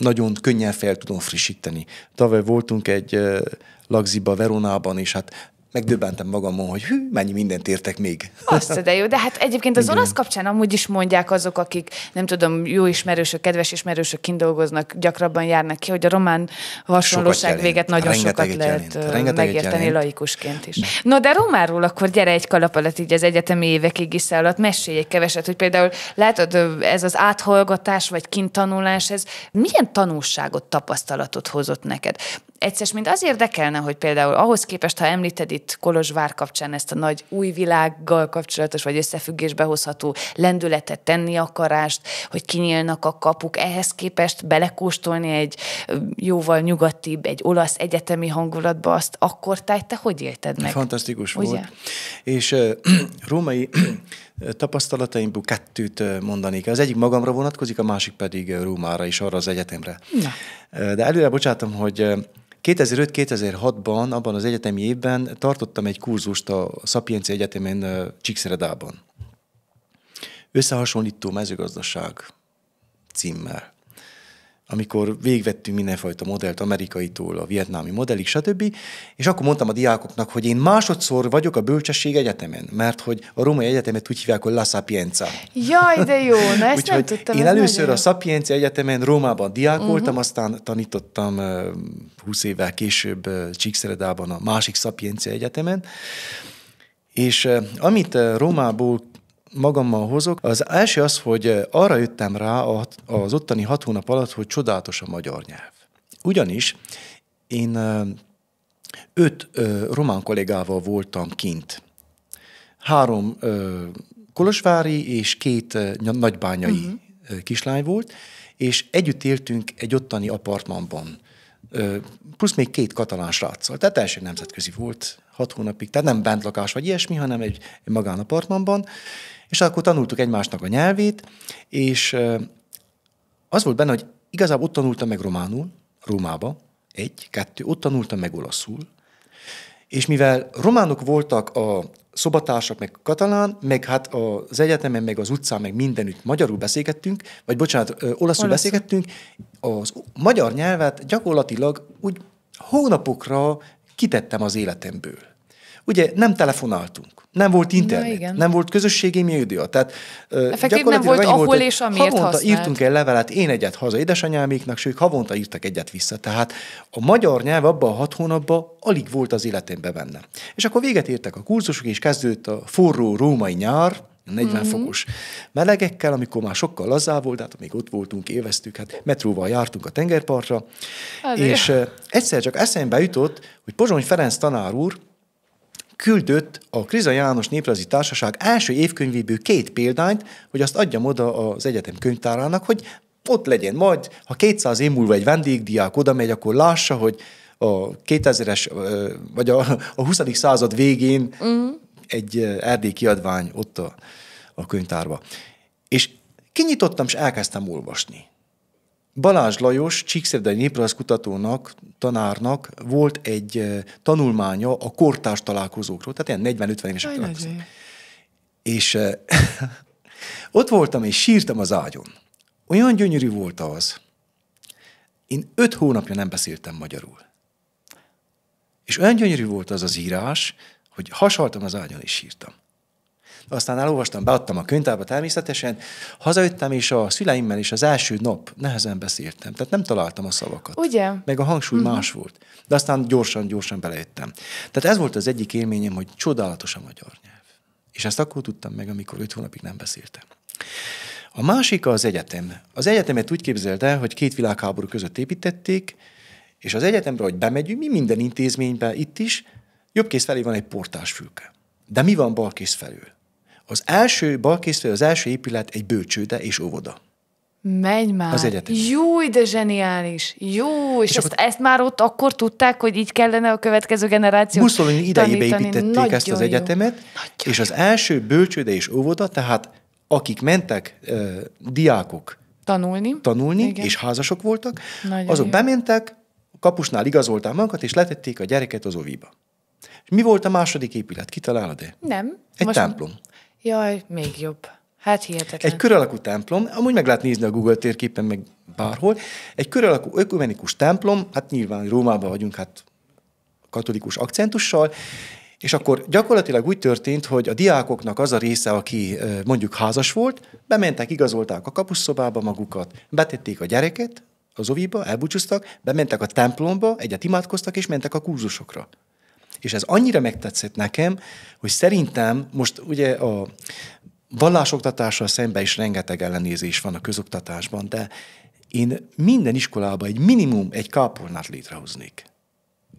nagyon könnyen fel tudom frissíteni. Tavaly voltunk egy lagziba Veronában, és hát megdöbbentem magamon, hogy hű, mennyi mindent értek még. Azt de jó, de hát egyébként az olasz kapcsán amúgy is mondják azok, akik nem tudom, jó ismerősök, kedves ismerősök kint dolgoznak, gyakrabban járnak ki, hogy a román hasonlóság véget nagyon sokat jelent. lehet Rengeteget megérteni jelent. laikusként is. Na No, de romáról akkor gyere egy kalap alatt így az egyetemi évekig is alatt, mesélj egy keveset, hogy például látod, ez az áthallgatás vagy kint tanulás, ez milyen tanulságot, tapasztalatot hozott neked? egyszer mint az érdekelne, hogy például ahhoz képest, ha említed itt Kolozsvár kapcsán ezt a nagy új világgal kapcsolatos vagy összefüggésbe hozható lendületet, tenni akarást, hogy kinyílnak a kapuk, ehhez képest belekóstolni egy jóval nyugatibb, egy olasz egyetemi hangulatba azt akkor tájt te hogy élted meg? Fantasztikus Ugye? volt. És uh, római tapasztalataimból kettőt mondanék. Az egyik magamra vonatkozik, a másik pedig Rómára és arra az egyetemre. Na. De előre bocsátom, hogy 2005-2006-ban, abban az egyetemi évben tartottam egy kurzust a Szapienci Egyetemen Csíkszeredában. Összehasonlító mezőgazdaság címmel amikor végvettünk mindenfajta modellt, amerikaitól a vietnámi modellig, stb. És akkor mondtam a diákoknak, hogy én másodszor vagyok a bölcsesség egyetemen, mert hogy a római egyetemet úgy hívják, hogy La Sapienza. Jaj, de jó, na ezt nem tudtam. Én először a Sapienza egyetemen Rómában diákoltam, uh-huh. aztán tanítottam 20 évvel később Csíkszeredában a másik Sapienza egyetemen, és amit Rómából magammal hozok. Az első az, hogy arra jöttem rá az ottani hat hónap alatt, hogy csodálatos a magyar nyelv. Ugyanis én öt román kollégával voltam kint. Három kolosvári és két nagybányai uh-huh. kislány volt, és együtt éltünk egy ottani apartmanban. plusz még két katalán sráccal. Tehát első nemzetközi volt hat hónapig. Tehát nem bentlakás vagy ilyesmi, hanem egy, egy magánapartmanban. És akkor tanultuk egymásnak a nyelvét, és az volt benne, hogy igazából ott tanultam meg románul, Rómába, egy, kettő, ott tanultam meg olaszul, és mivel románok voltak a szobatársak, meg katalán, meg hát az egyetemen, meg az utcán, meg mindenütt magyarul beszélgettünk, vagy bocsánat, olaszul Olasz. beszélgettünk, az magyar nyelvet gyakorlatilag úgy hónapokra kitettem az életemből. Ugye nem telefonáltunk, nem volt internet, nem volt közösségi média, tehát Effektív nem volt ahol volt, és amiért havonta használt. írtunk egy levelet, én egyet haza édesanyáméknak, sőt havonta írtak egyet vissza. Tehát a magyar nyelv abban a hat hónapban alig volt az életemben benne. És akkor véget értek a kurzusok, és kezdődött a forró római nyár, 40 mm-hmm. fokos melegekkel, amikor már sokkal lazább volt, hát még ott voltunk, élveztük, hát metróval jártunk a tengerpartra, Azért. és egyszer csak eszembe jutott, hogy Pozsony Ferenc tanár úr küldött a Kriza János Néprajzi Társaság első évkönyvéből két példányt, hogy azt adjam oda az egyetem könyvtárának, hogy ott legyen majd, ha 200 év múlva egy vendégdiák oda megy, akkor lássa, hogy a 2000-es, vagy a, 20. század végén uh-huh. egy erdély kiadvány ott a, a könyvtárba. És kinyitottam, és elkezdtem olvasni. Balázs Lajos, Csíkszerdai Néprajz kutatónak, tanárnak volt egy eh, tanulmánya a kortárs találkozókról, tehát ilyen 40-50 évesek találkozók. És eh, ott voltam, és sírtam az ágyon. Olyan gyönyörű volt az. Én öt hónapja nem beszéltem magyarul. És olyan gyönyörű volt az az írás, hogy hasaltam az ágyon, és sírtam. Aztán elolvastam, beadtam a könyvtárba természetesen, hazajöttem, és a szüleimmel is az első nap nehezen beszéltem. Tehát nem találtam a szavakat. Ugye? Meg a hangsúly uh-huh. más volt. De aztán gyorsan-gyorsan belejöttem. Tehát ez volt az egyik élményem, hogy csodálatos a magyar nyelv. És ezt akkor tudtam meg, amikor öt hónapig nem beszéltem. A másik az egyetem. Az egyetemet úgy képzeld el, hogy két világháború között építették, és az egyetemre, hogy bemegyünk, mi minden intézményben itt is, jobb kész felé van egy portás fülke. De mi van bal kész felül? Az első balkészfél, az első épület egy bölcsőde és óvoda. Menj már! Az egyetem. Júj, de zseniális! Jó, és, és ezt, akkor... ezt már ott akkor tudták, hogy így kellene a következő generáció Mussolini idejébe építették Nagyon ezt az jó. egyetemet, Nagyon és az első bölcsőde és óvoda, tehát akik mentek, uh, diákok tanulni, tanulni Igen. és házasok voltak, Nagyon azok jó. bementek, kapusnál igazolták magukat, és letették a gyereket az óviba. mi volt a második épület? Kitalálod-e? Nem. Egy Most templom. Jaj, még jobb. Hát hihetetlen. Egy kör alakú templom, amúgy meg lehet nézni a Google térképen, meg bárhol. Egy kör alakú ökumenikus templom, hát nyilván Rómában vagyunk, hát katolikus akcentussal, és akkor gyakorlatilag úgy történt, hogy a diákoknak az a része, aki mondjuk házas volt, bementek, igazolták a kapuszszobába magukat, betették a gyereket az oviba, elbúcsúztak, bementek a templomba, egyet imádkoztak, és mentek a kurzusokra. És ez annyira megtetszett nekem, hogy szerintem most ugye a vallásoktatással szemben is rengeteg ellenézés van a közoktatásban, de én minden iskolában egy minimum egy kápolnát létrehoznék,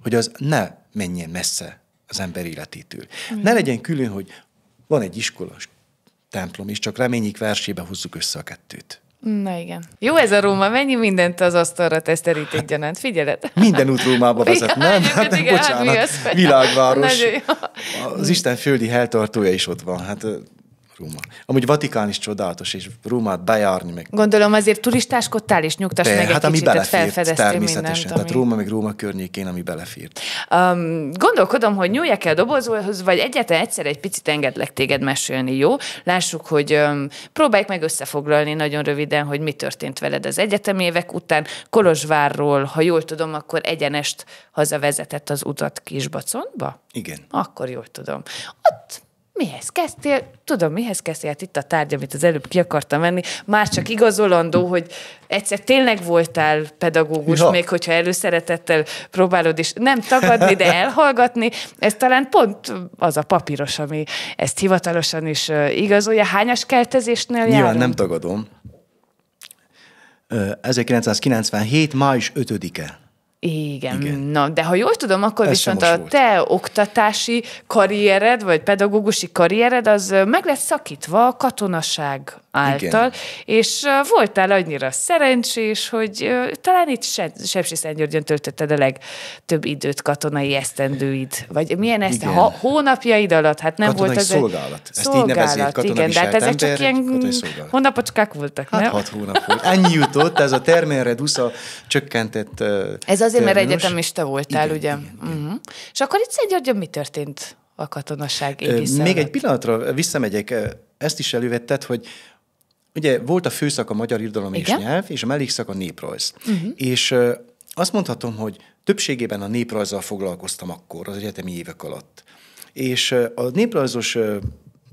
hogy az ne menjen messze az ember életétől. Mm. Ne legyen külön, hogy van egy iskola, templom, és csak reményik versébe hozzuk össze a kettőt. Na igen. Jó ez a Róma, mennyi mindent az asztalra tesz hát, gyanánt, figyeled. Minden út Rómába vezet, ja, nem? Hát nem, igen, hát bocsánat, hát világváros. Az Isten földi heltartója is ott van, hát Róma. Amúgy Vatikán is csodálatos, és Rómát bejárni meg. Gondolom azért turistáskodtál, és nyugtass meg hát, egy hát, ami kicsit, belefért, felfedeztél természetesen. Mindent, ami... Tehát Róma meg Róma környékén, ami belefért. Um, gondolkodom, hogy nyúljak el dobozóhoz, dobozhoz, vagy egyetlen egyszer egy picit engedlek téged mesélni, jó? Lássuk, hogy um, próbáljuk meg összefoglalni nagyon röviden, hogy mi történt veled az egyetemi évek után. Kolozsvárról, ha jól tudom, akkor egyenest hazavezetett az utat Kisbaconba? Igen. Akkor jól tudom. Ott mihez kezdtél? Tudom, mihez kezdtél? Hát itt a tárgy, amit az előbb ki akartam venni. Már csak igazolandó, hogy egyszer tényleg voltál pedagógus, ja. még hogyha előszeretettel próbálod is nem tagadni, de elhallgatni. Ez talán pont az a papíros, ami ezt hivatalosan is igazolja. Hányas keltezésnél Nyilván járunk? nem tagadom. 1997. május 5-e. Igen, Igen. Na, de ha jól tudom, akkor Ez viszont a volt. te oktatási karriered, vagy pedagógusi karriered, az meg lett szakítva a katonaság által, Igen. és voltál annyira szerencsés, hogy talán itt Sepsi Szentgyörgyön töltötted a legtöbb időt katonai esztendőid, vagy milyen ezt a hónapjaid alatt, hát nem katonai volt az szolgálat. Egy... Ezt szolgálat, ezt így nevezik, igen, de hát ezek ember, csak ilyen hónapocskák voltak, hát nem? hat hónap volt. Ennyi jutott, ez a termérre dusza csökkentett... Ez a azért, mert egyetemista voltál, igen, ugye? Igen, igen. Uh-huh. És akkor itt Szent mi történt a katonaság égisze Még egy pillanatra visszamegyek, ezt is elővetted, hogy ugye volt a főszak a magyar irodalom és nyelv, és a mellékszak a néprajz. Uh-huh. És azt mondhatom, hogy többségében a néprajzzal foglalkoztam akkor, az egyetemi évek alatt. És a néprajzos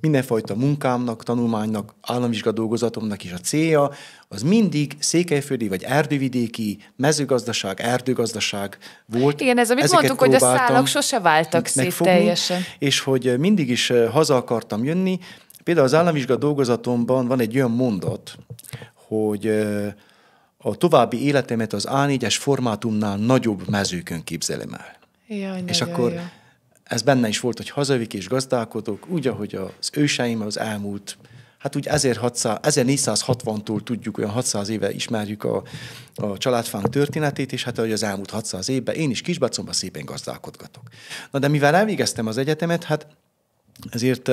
mindenfajta munkámnak, tanulmánynak, államvizsgat dolgozatomnak is a célja, az mindig székelyföldi vagy erdővidéki mezőgazdaság, erdőgazdaság volt. Igen, ez amit Ezeket mondtuk, hogy a szálak sose váltak szét teljesen. És hogy mindig is eh, haza akartam jönni. Például az államvizsgat dolgozatomban van egy olyan mondat, hogy eh, a további életemet az A4-es formátumnál nagyobb mezőkön képzelem el. Jaj, és akkor jaj ez benne is volt, hogy hazavik és gazdálkodok, úgy, ahogy az őseim az elmúlt, hát úgy 1460-tól tudjuk, olyan 600 éve ismerjük a, a családfánk történetét, és hát ahogy az elmúlt 600 évben én is Kisbacomba szépen gazdálkodgatok. Na de mivel elvégeztem az egyetemet, hát ezért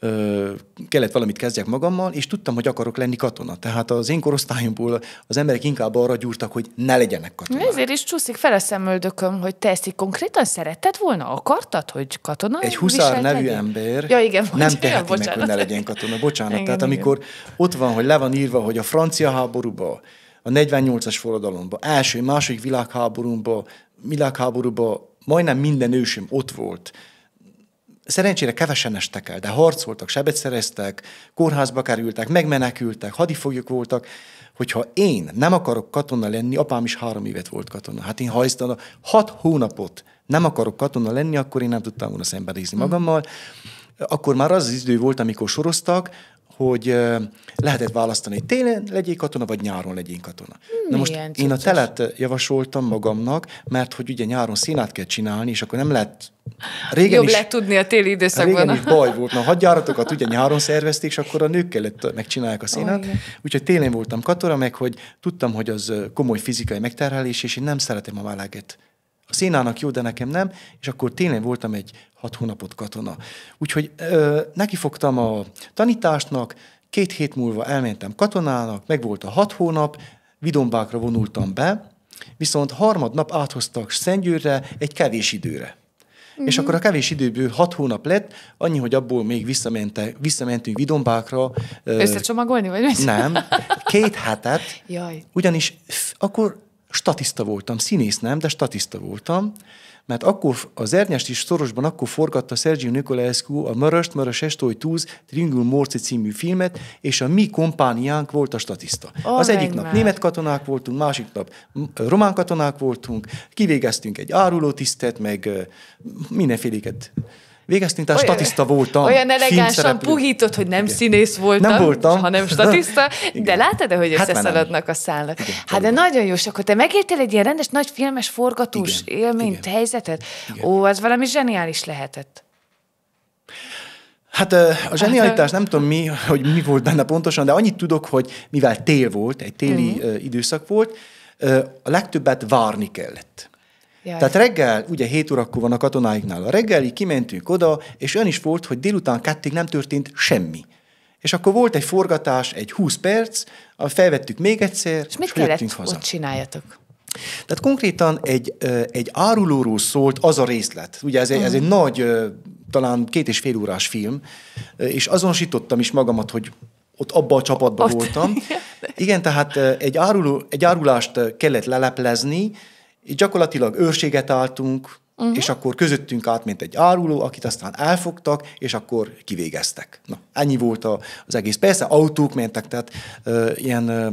ö, kellett valamit kezdjek magammal, és tudtam, hogy akarok lenni katona. Tehát az én korosztályomból az emberek inkább arra gyúrtak, hogy ne legyenek katonák. Ezért is csúszik fel a szemöldököm, hogy te ezt így konkrétan szeretted volna? Akartad, hogy katona? Egy huszár nevű ember ja, igen, bocsánat, nem teheti bocsánat. meg, hogy ne legyen katona. Bocsánat. Igen, tehát igen. amikor ott van, hogy le van írva, hogy a francia háborúba, a 48-as forradalomba, első, második világháborúba, világháborúba majdnem minden ősöm ott volt, Szerencsére kevesen estek el, de harcoltak, sebet szereztek, kórházba kerültek, megmenekültek, hadifoglyok voltak, hogyha én nem akarok katona lenni, apám is három évet volt katona. Hát én hajztam a hat hónapot nem akarok katona lenni, akkor én nem tudtam volna szembenézni hmm. magammal. Akkor már az, az idő volt, amikor soroztak, hogy lehetett választani, hogy télen legyél katona, vagy nyáron legyél katona. Milyen Na hmm, most csintos. én a telet javasoltam magamnak, mert hogy ugye nyáron színát kell csinálni, és akkor nem lehet Régen Jobb is, lehet tudni a téli időszakban. Régen is baj volt. Na, hadjáratokat ugye nyáron szervezték, és akkor a nők kellett megcsinálják a színát. Oh, Úgyhogy télen voltam katona, meg hogy tudtam, hogy az komoly fizikai megterhelés, és én nem szeretem a meleget. Szénának jó, de nekem nem, és akkor tényleg voltam egy hat hónapot katona. Úgyhogy ö, nekifogtam a tanításnak, két hét múlva elmentem katonának, meg volt a hat hónap, vidombákra vonultam be, viszont harmadnap áthoztak Szentgyőrre egy kevés időre. Mm-hmm. És akkor a mhm. kevés időből hat hónap lett, annyi, hogy abból még visszamente, visszamentünk Vidombákra. Összecsomagolni, vagy mit? Nem, két hetet. Jaj. Ugyanis akkor statiszta voltam, színész nem, de statiszta voltam, mert akkor az Ernyest is szorosban akkor forgatta Sergio Nicolescu a Möröst, Mörös Estói Túz, Tringul Morci című filmet, és a mi kompániánk volt a statiszta. Oh, az egyik nap már. német katonák voltunk, másik nap román katonák voltunk, kivégeztünk egy árulótisztet, meg mindenféléket végeztünk, tehát olyan, statiszta voltam. Olyan elegánsan puhított, hogy nem Igen. színész voltam, nem voltam. hanem statiszta, de látod -e, hogy hát összeszaladnak a szállat? Igen, hát de nagyon jó, és akkor te megértél egy ilyen rendes, nagy filmes forgatós Igen. élményt, Igen. helyzetet? Igen. Ó, az valami zseniális lehetett. Hát a hát, zsenialitás nem tudom mi, hogy mi volt benne pontosan, de annyit tudok, hogy mivel tél volt, egy téli uh-huh. időszak volt, a legtöbbet várni kellett. Jaj. Tehát reggel, ugye 7 órakor van a katonáiknál a reggeli, kimentünk oda, és ön is volt, hogy délután kettig nem történt semmi. És akkor volt egy forgatás, egy 20 perc, felvettük még egyszer, és mit és kellett haza. ott csináljatok? Tehát konkrétan egy, egy árulóról szólt az a részlet. Ugye ez, egy, ez egy mm. nagy, talán két és fél órás film, és azonosítottam is magamat, hogy ott abban a csapatban ott. voltam. Igen, tehát egy, áruló, egy árulást kellett leleplezni, gyakorlatilag őrséget álltunk, uh-huh. és akkor közöttünk átment egy áruló, akit aztán elfogtak, és akkor kivégeztek. Na, ennyi volt a, az egész. Persze autók mentek, tehát ö, ilyen ö,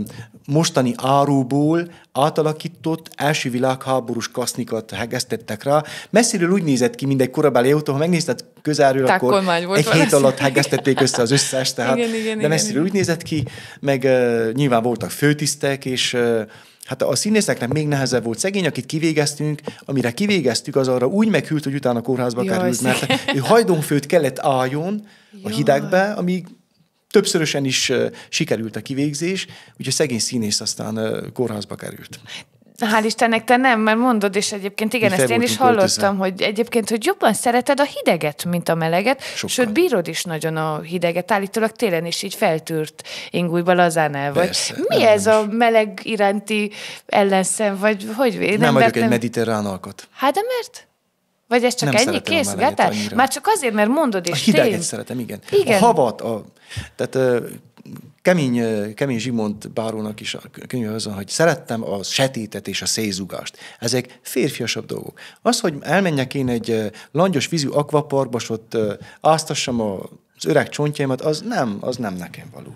mostani áróból átalakított első világháborús kasznikat hegesztettek rá. Messziről úgy nézett ki, mint egy korabeli autó, ha megnézted közelről, Tehát akkor egy valószínű. hét alatt hegesztették össze az összes, tehát igen, igen, de messziről igen. úgy nézett ki, meg uh, nyilván voltak főtisztek, és Hát a színészeknek még nehezebb volt. Szegény, akit kivégeztünk, amire kivégeztük, az arra úgy meghűlt, hogy utána kórházba Jaj, került, mert ő hajdonfőt kellett álljon a hidegbe, amíg többszörösen is sikerült a kivégzés, úgyhogy szegény színész aztán kórházba került. Hál' Istennek te nem, mert mondod, és egyébként igen, Mi ezt én is hallottam, hogy egyébként, hogy jobban szereted a hideget, mint a meleget, Sokkal. sőt bírod is nagyon a hideget, állítólag télen is így feltűrt ingújba lazán el vagy. Persze, Mi ez is. a meleg iránti ellenszem, vagy hogy nem, nem vagyok nem... egy mediterrán alkot. Hát de mert? Vagy ez csak nem ennyi kész, Már csak azért, mert mondod is. A hideget tény. szeretem, igen. igen. A havat, a, tehát Kemény, Kemény Zsigmond bárónak is a könyve az, hogy szerettem a setétet és a szézugást. Ezek férfiasabb dolgok. Az, hogy elmenjek én egy langyos vízű akvaparkba, ott áztassam az öreg csontjaimat, az nem, az nem nekem való.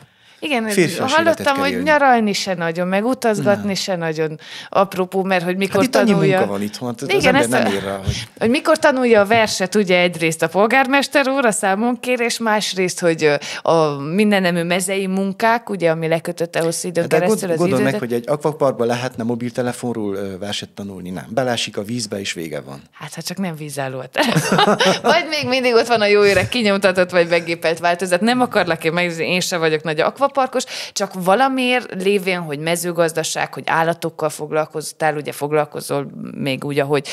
Igen, hallottam, hogy nyaralni se nagyon, meg utazgatni nem. se nagyon apropó, mert hogy mikor hát itt tanulja... Annyi van itthon, hát Igen, az ezt, nem ér rá, hogy... hogy... mikor tanulja a verset, ugye egyrészt a polgármester úr a számon kér, és másrészt, hogy a mindenemű mezei munkák, ugye, ami lekötötte hosszú időn De keresztül gond, az gondol meg, hogy egy akvaparkban lehetne mobiltelefonról verset tanulni, nem. Belásik a vízbe, és vége van. Hát, ha csak nem vízálló a Vagy még mindig ott van a jó öreg kinyomtatott vagy begépelt változat. Nem akarlak én meg, én sem vagyok nagy akvapar parkos, csak valamiért lévén, hogy mezőgazdaság, hogy állatokkal foglalkoztál, ugye foglalkozol még úgy, ahogy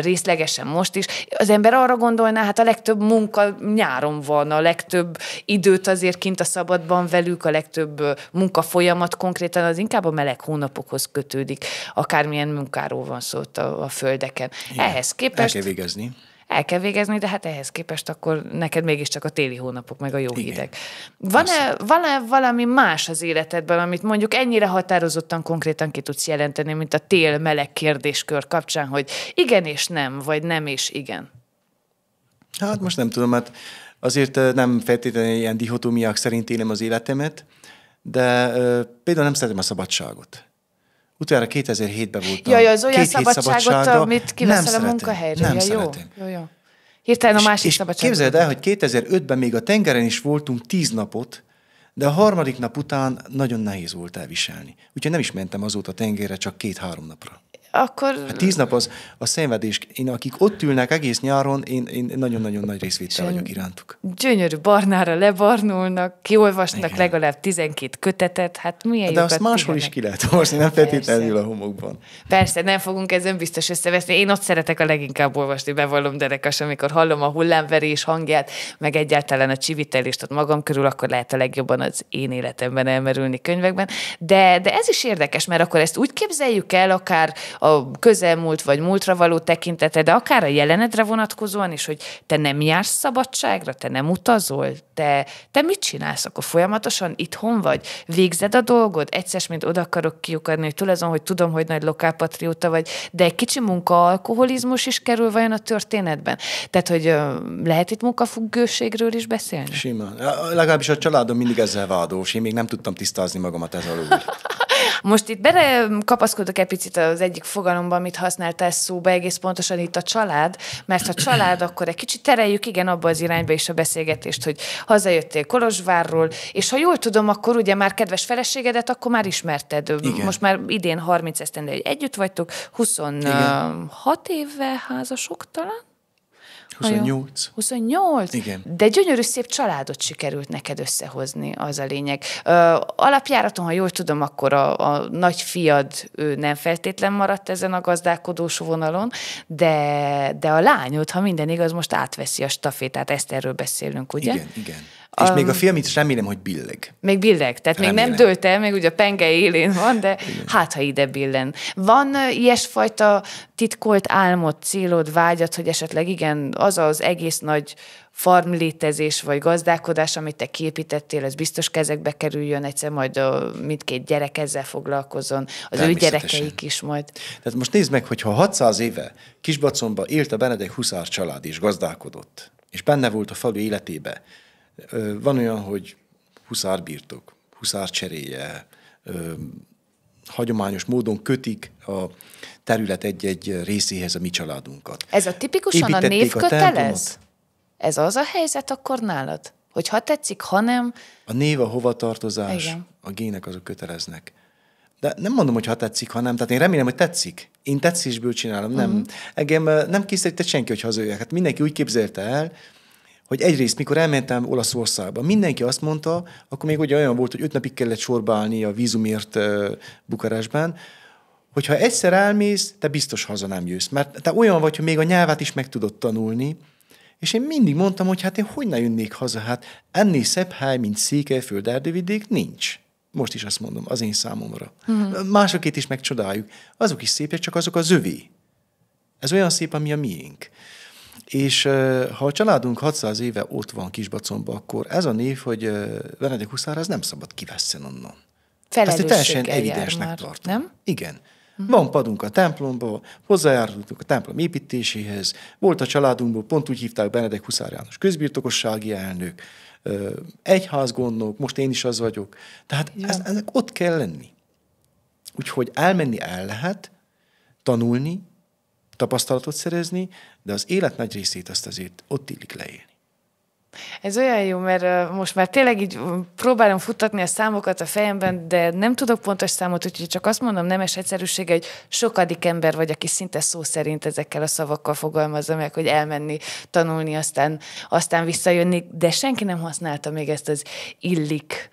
részlegesen most is, az ember arra gondolná, hát a legtöbb munka nyáron van, a legtöbb időt azért kint a szabadban velük, a legtöbb munka folyamat konkrétan az inkább a meleg hónapokhoz kötődik, akármilyen munkáról van szó a, a földeken. Igen. Ehhez képest... El kell végezni el kell végezni, de hát ehhez képest akkor neked mégiscsak a téli hónapok meg a jó Igen. hideg. Van-e, van-e valami más az életedben, amit mondjuk ennyire határozottan, konkrétan ki tudsz jelenteni, mint a tél-meleg kérdéskör kapcsán, hogy igen és nem, vagy nem és igen? Hát most nem tudom, hát azért nem feltétlenül ilyen dihotómiák szerint élem az életemet, de például nem szeretem a szabadságot. Utána 2007-ben voltam. Jaj, az olyan Két szabadságot, amit kiveszel a munkahelyről. Nem ja, szeretem. Jó, jó, jó. Hirtelen a másik és, képzeld el, hogy 2005-ben még a tengeren is voltunk tíz napot, de a harmadik nap után nagyon nehéz volt elviselni. Úgyhogy nem is mentem azóta tengerre, csak két-három napra akkor... A hát tíz nap az a szenvedés. Én, akik ott ülnek egész nyáron, én, én nagyon-nagyon nagy részvétel vagyok irántuk. Gyönyörű barnára lebarnulnak, kiolvasnak Igen. legalább 12 kötetet, hát milyen De azt máshol tigenek? is ki lehet olvasni, nem feltétlenül a homokban. Persze, nem fogunk ezen biztos összeveszni. Én ott szeretek a leginkább olvasni, bevallom derekas, amikor hallom a hullámverés hangját, meg egyáltalán a csivitelést ott magam körül, akkor lehet a legjobban az én életemben elmerülni könyvekben. De, de ez is érdekes, mert akkor ezt úgy képzeljük el, akár a közelmúlt vagy múltra való tekintete, de akár a jelenedre vonatkozóan is, hogy te nem jársz szabadságra, te nem utazol, te, te mit csinálsz, akkor folyamatosan itthon vagy, végzed a dolgod, egyszer, mint oda akarok kiukadni, hogy túl azon, hogy tudom, hogy nagy lokálpatrióta vagy, de egy kicsi munkaalkoholizmus is kerül vajon a történetben. Tehát, hogy lehet itt munkafüggőségről is beszélni? Simán. Legalábbis a családom mindig ezzel vádós. Én még nem tudtam tisztázni magamat ez alul. Most itt belekapaszkodok egy picit az egyik fogalomba, amit használtál szóba, egész pontosan itt a család, mert ha család, akkor egy kicsit tereljük, igen, abba az irányba is a beszélgetést, hogy hazajöttél Kolozsvárról, és ha jól tudom, akkor ugye már kedves feleségedet, akkor már ismerted. Igen. Most már idén 30 esztendő, együtt vagytok, 26 igen. éve házasok talán? 28. 28? Igen. De gyönyörű szép családot sikerült neked összehozni, az a lényeg. Ö, alapjáraton, ha jól tudom, akkor a, a nagy fiad ő nem feltétlen maradt ezen a gazdálkodós vonalon, de, de a lányod, ha minden igaz, most átveszi a stafétát, ezt erről beszélünk, ugye? Igen, igen. És um, még a film itt remélem, hogy billeg. Még billeg, tehát remélem. még nem dőlt el, még ugye a penge élén van, de hát, ha ide billen. Van ilyesfajta titkolt álmod, célod, vágyat, hogy esetleg igen, az az egész nagy farm létezés vagy gazdálkodás, amit te képítettél, ez biztos kezekbe kerüljön, egyszer majd a mindkét gyerek ezzel foglalkozon, az ő gyerekeik is majd. Tehát most nézd meg, hogyha 600 éve Kisbaconba élt a Benedek Huszár család és gazdálkodott, és benne volt a falu életébe, van olyan, hogy huszár birtok, huszár cseréje, hagyományos módon kötik a terület egy-egy részéhez a mi családunkat. Ez a tipikusan Építették a név A ez az a helyzet akkor nálad? Hogy ha tetszik, ha nem... A név, a hovatartozás, Igen. a gének azok köteleznek. De nem mondom, hogy ha tetszik, ha nem. Tehát én remélem, hogy tetszik. Én tetszésből csinálom. Uh-huh. Nem. Mhm. Engem nem készített senki, hogy hazajöjjek. Hát mindenki úgy képzelte el, hogy egyrészt, mikor elmentem Olaszországba, mindenki azt mondta, akkor még ugye olyan volt, hogy öt napig kellett sorba állni a vízumért Bukarestben, hogyha egyszer elmész, te biztos haza nem jössz. Mert te olyan vagy, hogy még a nyelvát is meg tudod tanulni, és én mindig mondtam, hogy hát én hogy ne jönnék haza, hát ennél szebb hely, mint Székelyföld erdővidék, nincs. Most is azt mondom, az én számomra. Mm-hmm. Másokét is megcsodáljuk. Azok is szépek, csak azok az övé. Ez olyan szép, ami a miénk. És ha a családunk 600 éve ott van Kisbacomba, akkor ez a név, hogy Benedek Huszár, ez nem szabad kivesszen onnan. Ezt teljesen evidensnek tartom. Nem? Igen. Mhm. Van padunk a templomba, hozzájárultunk a templom építéséhez, volt a családunkból, pont úgy hívták Benedek Huszár János közbirtokossági elnök, egyházgondnok, most én is az vagyok. Tehát ja. ezek ott kell lenni. Úgyhogy elmenni el lehet, tanulni, tapasztalatot szerezni, de az élet nagy részét azt azért ott illik leélni. Ez olyan jó, mert most már tényleg így próbálom futtatni a számokat a fejemben, de nem tudok pontos számot, úgyhogy csak azt mondom nemes egyszerűség, hogy sokadik ember vagy, aki szinte szó szerint ezekkel a szavakkal fogalmazza meg, hogy elmenni, tanulni, aztán, aztán visszajönni, de senki nem használta még ezt az illik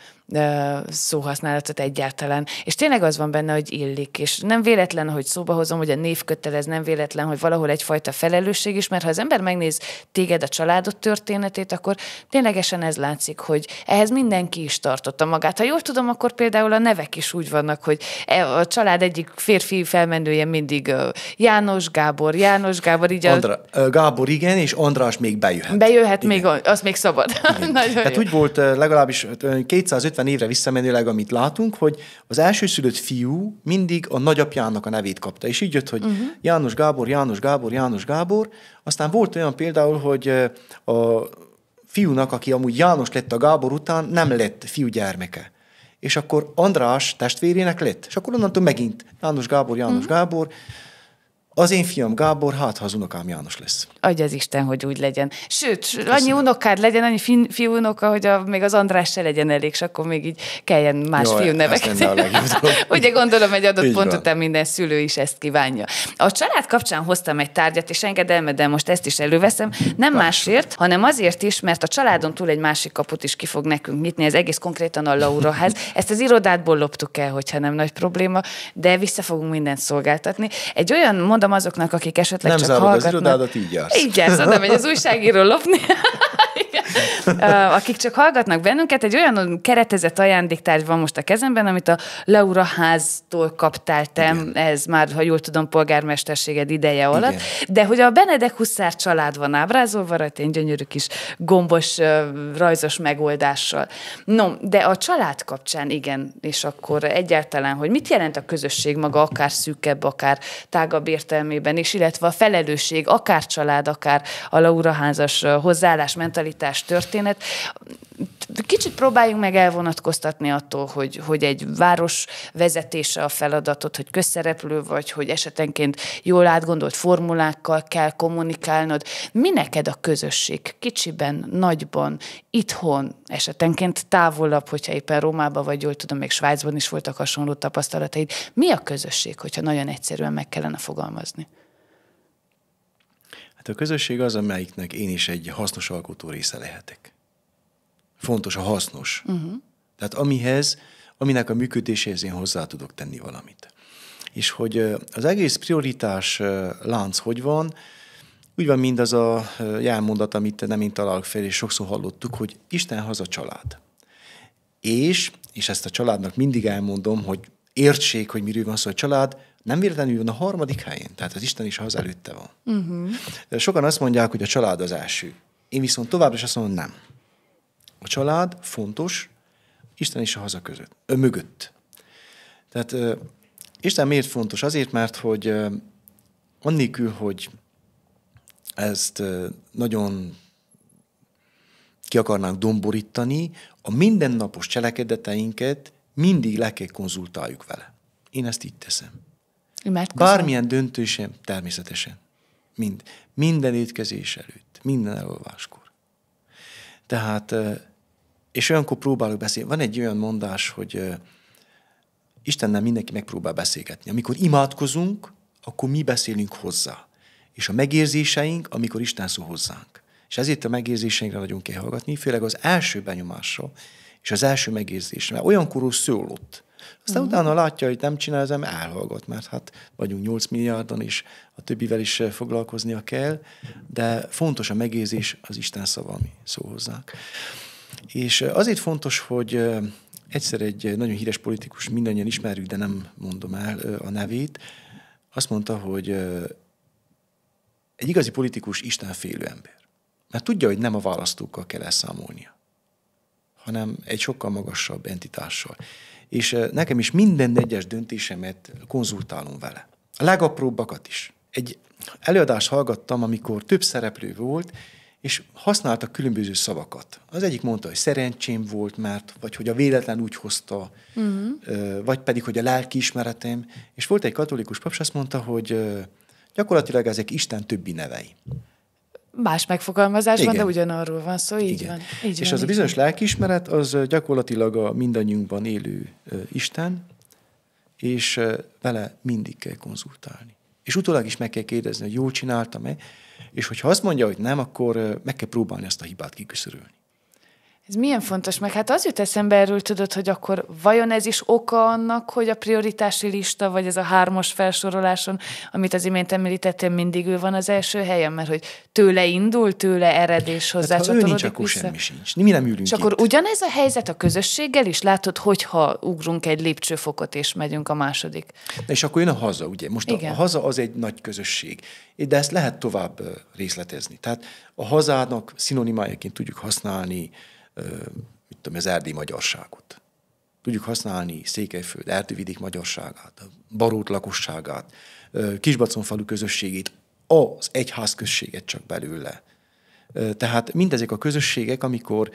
szóhasználatot egyáltalán. És tényleg az van benne, hogy illik, és nem véletlen, hogy szóba hozom, hogy a név kötelez, nem véletlen, hogy valahol egyfajta felelősség is, mert ha az ember megnéz téged a családod történetét, akkor ténylegesen ez látszik, hogy ehhez mindenki is tartotta magát. Ha jól tudom, akkor például a nevek is úgy vannak, hogy e, a család egyik férfi felmenője mindig János Gábor, János Gábor, így Andra, a... Gábor igen, és András még bejöhet. Bejöhet, igen. még, az még szabad. Nagyon Tehát jó. úgy volt legalábbis 250 50 évre visszamenőleg, amit látunk, hogy az elsőszülött fiú mindig a nagyapjának a nevét kapta. És így jött, hogy uh-huh. János Gábor, János Gábor, János Gábor. Aztán volt olyan például, hogy a fiúnak, aki amúgy János lett a Gábor után, nem lett fiú gyermeke és akkor András testvérének lett, és akkor onnantól megint János Gábor, János uh-huh. Gábor, az én fiam Gábor, hát ha az unokám János lesz. Adja az Isten, hogy úgy legyen. Sőt, Köszönöm. annyi unokád legyen, annyi fi, fiú unoka, hogy a, még az András se legyen elég, és akkor még így kelljen más Jó, fiú neveket. Ugye gondolom, egy adott pont után minden szülő is ezt kívánja. A család kapcsán hoztam egy tárgyat, és engedelmeddel most ezt is előveszem. Nem másért, hanem azért is, mert a családon túl egy másik kaput is ki fog nekünk nyitni, ez egész konkrétan a Lauraház. Ezt az irodátból loptuk el, hogyha nem nagy probléma, de vissza fogunk mindent szolgáltatni. Egy olyan mondom, mondom azoknak, akik esetleg nem csak hallgatnak. Nem zárod az irodádat, így jársz. Így jársz, oda megy az újságíró lopni. akik csak hallgatnak bennünket, egy olyan keretezett ajándéktárgy van most a kezemben, amit a Laura háztól kaptál te, Igen. ez már, ha jól tudom, polgármesterséged ideje alatt, Igen. de hogy a Benedek Huszár család van ábrázolva rajta, egy gyönyörű kis gombos, rajzos megoldással. No, de a család kapcsán igen, és akkor egyáltalán, hogy mit jelent a közösség maga, akár szűkebb, akár tágabb értelmében is, illetve a felelősség, akár család, akár a Laura házas hozzáállás, mentalitás, történet, történet. Kicsit próbáljunk meg elvonatkoztatni attól, hogy, hogy egy város vezetése a feladatot, hogy közszereplő vagy, hogy esetenként jól átgondolt formulákkal kell kommunikálnod. Mi neked a közösség? Kicsiben, nagyban, itthon, esetenként távolabb, hogyha éppen Rómában vagy, jól tudom, még Svájcban is voltak hasonló tapasztalataid. Mi a közösség, hogyha nagyon egyszerűen meg kellene fogalmazni? Tehát a közösség az, amelyiknek én is egy hasznos alkotó része lehetek. Fontos a hasznos. Uh-huh. Tehát amihez, aminek a működéséhez én hozzá tudok tenni valamit. És hogy az egész prioritás lánc hogy van, úgy van mindaz a jelmondat, amit nem én találok fel, és sokszor hallottuk, hogy Isten haza család. És, és ezt a családnak mindig elmondom, hogy értsék, hogy miről van szó a család, nem véletlenül van a harmadik helyén, tehát az Isten is az előtte van. Uh-huh. Sokan azt mondják, hogy a család az első. Én viszont továbbra is azt mondom, nem. A család fontos, Isten is a haza között, ö, mögött. Tehát ö, Isten miért fontos? Azért, mert hogy ö, annélkül, hogy ezt ö, nagyon ki akarnánk domborítani, a mindennapos cselekedeteinket mindig le kell konzultáljuk vele. Én ezt így teszem. Imádkozom. Bármilyen döntősem, természetesen. Mind. Minden étkezés előtt, minden elolváskor. Tehát, és olyankor próbálok beszélni. Van egy olyan mondás, hogy Istennel mindenki megpróbál beszélgetni. Amikor imádkozunk, akkor mi beszélünk hozzá. És a megérzéseink, amikor Isten szól hozzánk. És ezért a megérzéseinkre nagyon kell hallgatni, főleg az első benyomásra és az első megérzésre. Mert olyankorú szól ott. Aztán uh-huh. utána látja, hogy nem csinál, az ember elhallgat, mert hát vagyunk 8 milliárdan, és a többivel is eh, foglalkoznia kell, de fontos a megézés, az Isten szava, ami szó hozzánk. És eh, azért fontos, hogy eh, egyszer egy nagyon híres politikus, mindannyian ismerjük, de nem mondom el a nevét, azt mondta, hogy egy igazi politikus félő ember. Mert tudja, hogy nem a választókkal kell elszámolnia, hanem egy sokkal magasabb entitással és eh, nekem is minden egyes döntésemet konzultálom vele. A legapróbbakat is. Egy előadást hallgattam, amikor több szereplő volt, és használtak különböző szavakat. Az egyik mondta, hogy szerencsém volt, mert, vagy hogy a véletlen úgy hozta, uh-huh. vagy pedig, hogy a lelki ismeretem. És volt egy katolikus pap, azt mondta, hogy eh, gyakorlatilag ezek Isten többi nevei. Más megfogalmazásban, Igen. de ugyanarról van szó, így Igen. van. Így És van, az így a bizonyos lelkiismeret, az gyakorlatilag a mindannyiunkban élő Isten, és vele mindig kell konzultálni. És utólag is meg kell kérdezni, hogy jól csináltam-e, és hogyha azt mondja, hogy nem, akkor meg kell próbálni ezt a hibát kiküszörölni. Ez milyen fontos, meg hát az jut eszembe erről, tudod, hogy akkor vajon ez is oka annak, hogy a prioritási lista, vagy ez a hármas felsoroláson, amit az imént említettem, mindig ő van az első helyen, mert hogy tőle indul, tőle ered és hozzácsatolódik hát, nincs, vissza. akkor semmi sincs. Mi nem ülünk És itt. akkor ugyanez a helyzet a közösséggel is? Látod, hogyha ugrunk egy lépcsőfokot és megyünk a második. Na és akkor jön a haza, ugye? Most Igen. a haza az egy nagy közösség, de ezt lehet tovább részletezni. Tehát a hazának szinonimájaként tudjuk használni mit tudom, az erdély magyarságot. Tudjuk használni Székelyföld, Erdővidék magyarságát, a Barót lakosságát, falu közösségét, az egyház községet csak belőle. Tehát mindezek a közösségek, amikor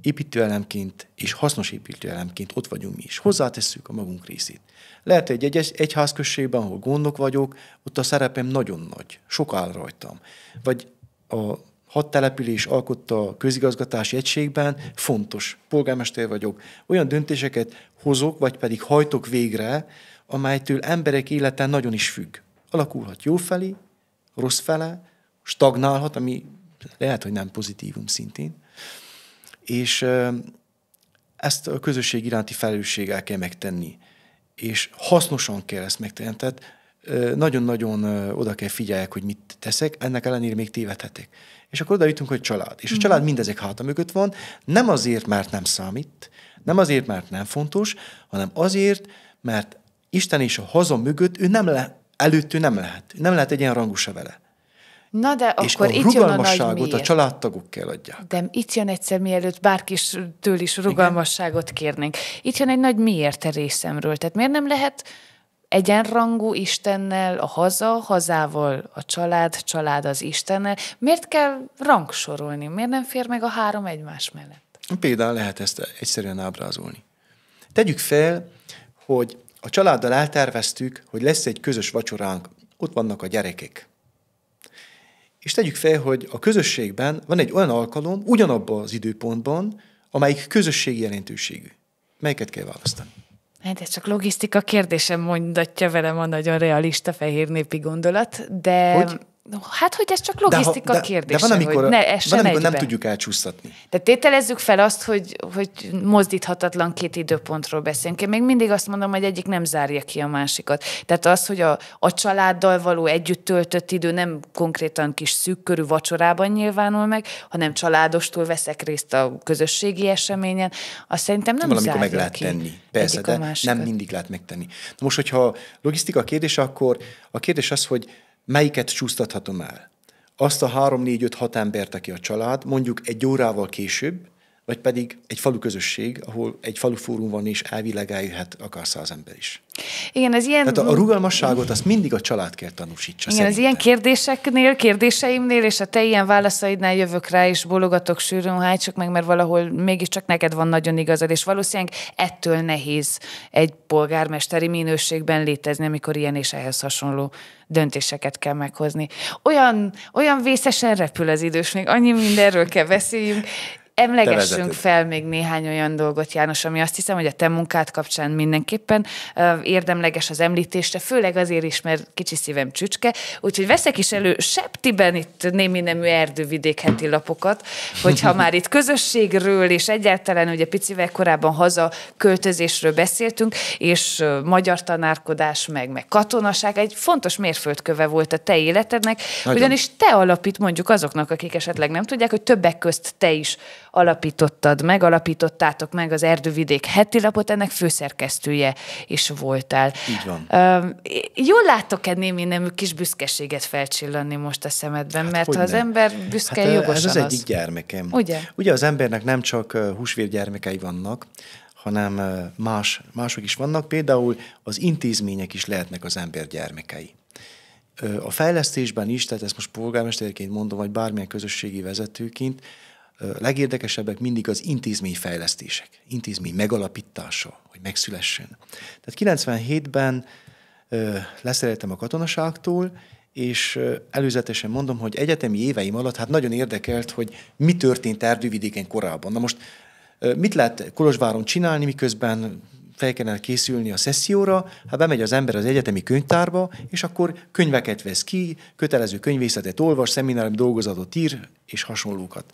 építőelemként és hasznos építőelemként ott vagyunk mi is. Hozzátesszük a magunk részét. Lehet egy, egy egyházközségben, ahol gondok vagyok, ott a szerepem nagyon nagy, sok áll rajtam. Vagy a hat település alkotta a közigazgatási egységben, fontos. Polgármester vagyok. Olyan döntéseket hozok, vagy pedig hajtok végre, amelytől emberek élete nagyon is függ. Alakulhat jó felé, rossz fele, stagnálhat, ami lehet, hogy nem pozitívum szintén. És ezt a közösség iránti felelősséggel kell megtenni. És hasznosan kell ezt megtenni. Tehát nagyon-nagyon oda kell figyeljek, hogy mit teszek, ennek ellenére még tévedhetek. És akkor oda jutunk, hogy család. És a mhm. család mindezek háta mögött van, nem azért, mert nem számít, nem azért, mert nem fontos, hanem azért, mert Isten és a haza mögött ő nem le, előtt ő nem lehet. Nem lehet egy ilyen rangusa vele. Na de és akkor a rugalmasságot a a családtagok kell adják. De itt jön egyszer, mielőtt bárki is, től is rugalmasságot Igen. kérnénk. Itt jön egy nagy miért részemről. Tehát miért nem lehet egyenrangú Istennel, a haza, hazával, a család, család az Istennel. Miért kell rangsorolni? Miért nem fér meg a három egymás mellett? Például lehet ezt egyszerűen ábrázolni. Tegyük fel, hogy a családdal elterveztük, hogy lesz egy közös vacsoránk, ott vannak a gyerekek. És tegyük fel, hogy a közösségben van egy olyan alkalom, ugyanabban az időpontban, amelyik közösségi jelentőségű. Melyiket kell választani? Hát ez csak logisztika kérdése mondatja velem a nagyon realista fehér népi gondolat, de... Hogy? hát, hogy ez csak logisztika de, ha, de, kérdése. De van, amikor, hogy ne, van, amikor nem tudjuk elcsúsztatni. De tételezzük fel azt, hogy, hogy mozdíthatatlan két időpontról beszélünk. Én még mindig azt mondom, hogy egyik nem zárja ki a másikat. Tehát az, hogy a, a családdal való együtt töltött idő nem konkrétan kis szűkkörű vacsorában nyilvánul meg, hanem családostól veszek részt a közösségi eseményen, azt szerintem nem Valamikor zárja meg lehet ki tenni. Persze, de nem mindig lehet megtenni. Na most, hogyha logisztika kérdés, akkor a kérdés az, hogy melyiket csúsztathatom el? Azt a három, négy, öt, hat embert, aki a család, mondjuk egy órával később, vagy pedig egy falu közösség, ahol egy falu fórum van, és elvileg eljöhet akár száz ember is. Igen, ez ilyen... Tehát a, a rugalmasságot azt mindig a család kell tanúsítsa. Igen, szerintem. az ilyen kérdéseknél, kérdéseimnél, és a te ilyen válaszaidnál jövök rá, és bologatok sűrűn, hát csak meg, mert valahol mégiscsak neked van nagyon igazad, és valószínűleg ettől nehéz egy polgármesteri minőségben létezni, amikor ilyen és ehhez hasonló döntéseket kell meghozni. Olyan, olyan vészesen repül az idős, még annyi mindenről kell beszéljünk. Emlegessünk fel még néhány olyan dolgot, János, ami azt hiszem, hogy a te munkád kapcsán mindenképpen érdemleges az említésre, főleg azért is, mert kicsi szívem csücske, úgyhogy veszek is elő septiben itt némi nemű erdővidék heti lapokat, hogyha már itt közösségről és egyáltalán ugye picivel korábban haza költözésről beszéltünk, és magyar tanárkodás, meg, meg katonaság egy fontos mérföldköve volt a te életednek, Nagyon. ugyanis te alapít mondjuk azoknak, akik esetleg nem tudják, hogy többek közt te is alapítottad meg, alapítottátok meg az Erdővidék heti lapot, ennek főszerkesztője is voltál. Így van. Ö, jól látok-e némi nemű kis büszkeséget felcsillanni most a szemedben, hát mert ha az ember hát, büszke, hát, jogosan Ez az, az egyik gyermekem. Ugye? Ugye az embernek nem csak gyermekei vannak, hanem más, mások is vannak, például az intézmények is lehetnek az ember gyermekei. A fejlesztésben is, tehát ezt most polgármesterként mondom, vagy bármilyen közösségi vezetőként, legérdekesebbek mindig az intézményfejlesztések, intézmény megalapítása, hogy megszülessen. Tehát 97-ben leszereltem a katonaságtól, és előzetesen mondom, hogy egyetemi éveim alatt hát nagyon érdekelt, hogy mi történt Erdővidéken korábban. Na most mit lehet Kolozsváron csinálni, miközben fel kellene készülni a szesszióra, hát bemegy az ember az egyetemi könyvtárba, és akkor könyveket vesz ki, kötelező könyvészetet olvas, szeminárium dolgozatot ír, és hasonlókat.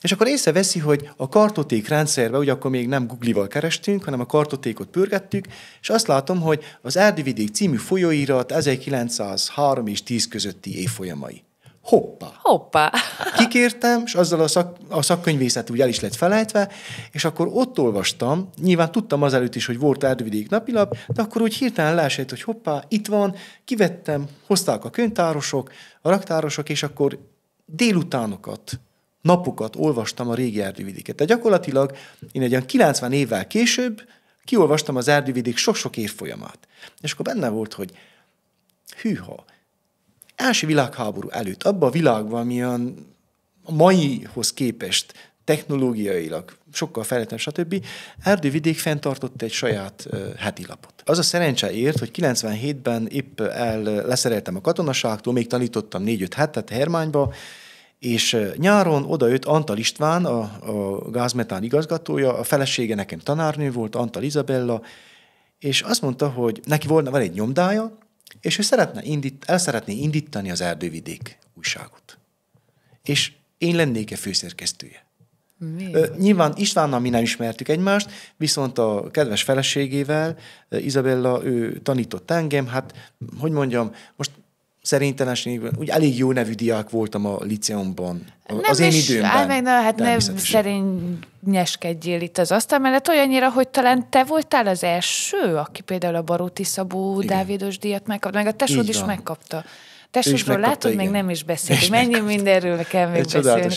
És akkor észreveszi, hogy a kartoték rendszerbe, ugye akkor még nem Google-val kerestünk, hanem a kartotékot pörgettük, és azt látom, hogy az Erdővidék című folyóirat 1903 és 10 közötti évfolyamai. Hoppa! Hoppa! Kikértem, és azzal a, szak, a szakkönyvészet úgy el is lett felejtve, és akkor ott olvastam, nyilván tudtam azelőtt is, hogy volt Erdővidék napilap, de akkor úgy hirtelen leesett, hogy hoppá, itt van, kivettem, hozták a könyvtárosok, a raktárosok, és akkor délutánokat napokat olvastam a régi erdővidéket. Tehát gyakorlatilag én egy olyan 90 évvel később kiolvastam az erdővidék sok-sok évfolyamát. És akkor benne volt, hogy hűha, első világháború előtt, abban a világban, ami a maihoz képest technológiailag sokkal fejletlen, stb. Erdővidék fenntartotta egy saját uh, lapot. Az a szerencse ért, hogy 97-ben épp el leszereltem a katonaságtól, még tanítottam 4-5 hetet Hermányba, és nyáron jött Antal István, a, a gázmetán igazgatója, a felesége nekem tanárnő volt, Antal Izabella, és azt mondta, hogy neki volna van egy nyomdája, és ő szeretne indít, el szeretné indítani az Erdővidék újságot. És én lennék-e főszerkesztője? Ö, Nyilván Istvánnal mi nem ismertük egymást, viszont a kedves feleségével, Izabella, ő tanított engem, hát, hogy mondjam, most az úgy elég jó nevű diák voltam a liceumban. Nem az én is, időmben. Állj meg, na, hát nem szerényeskedjél itt az asztal mellett olyannyira, hogy talán te voltál az első, aki például a Baróti Szabó Igen. Dávidos díjat megkapta, meg a tesód is megkapta. Tesóról látod, igen. még nem is beszélünk. Mennyi megkapta. mindenről kell még beszélni.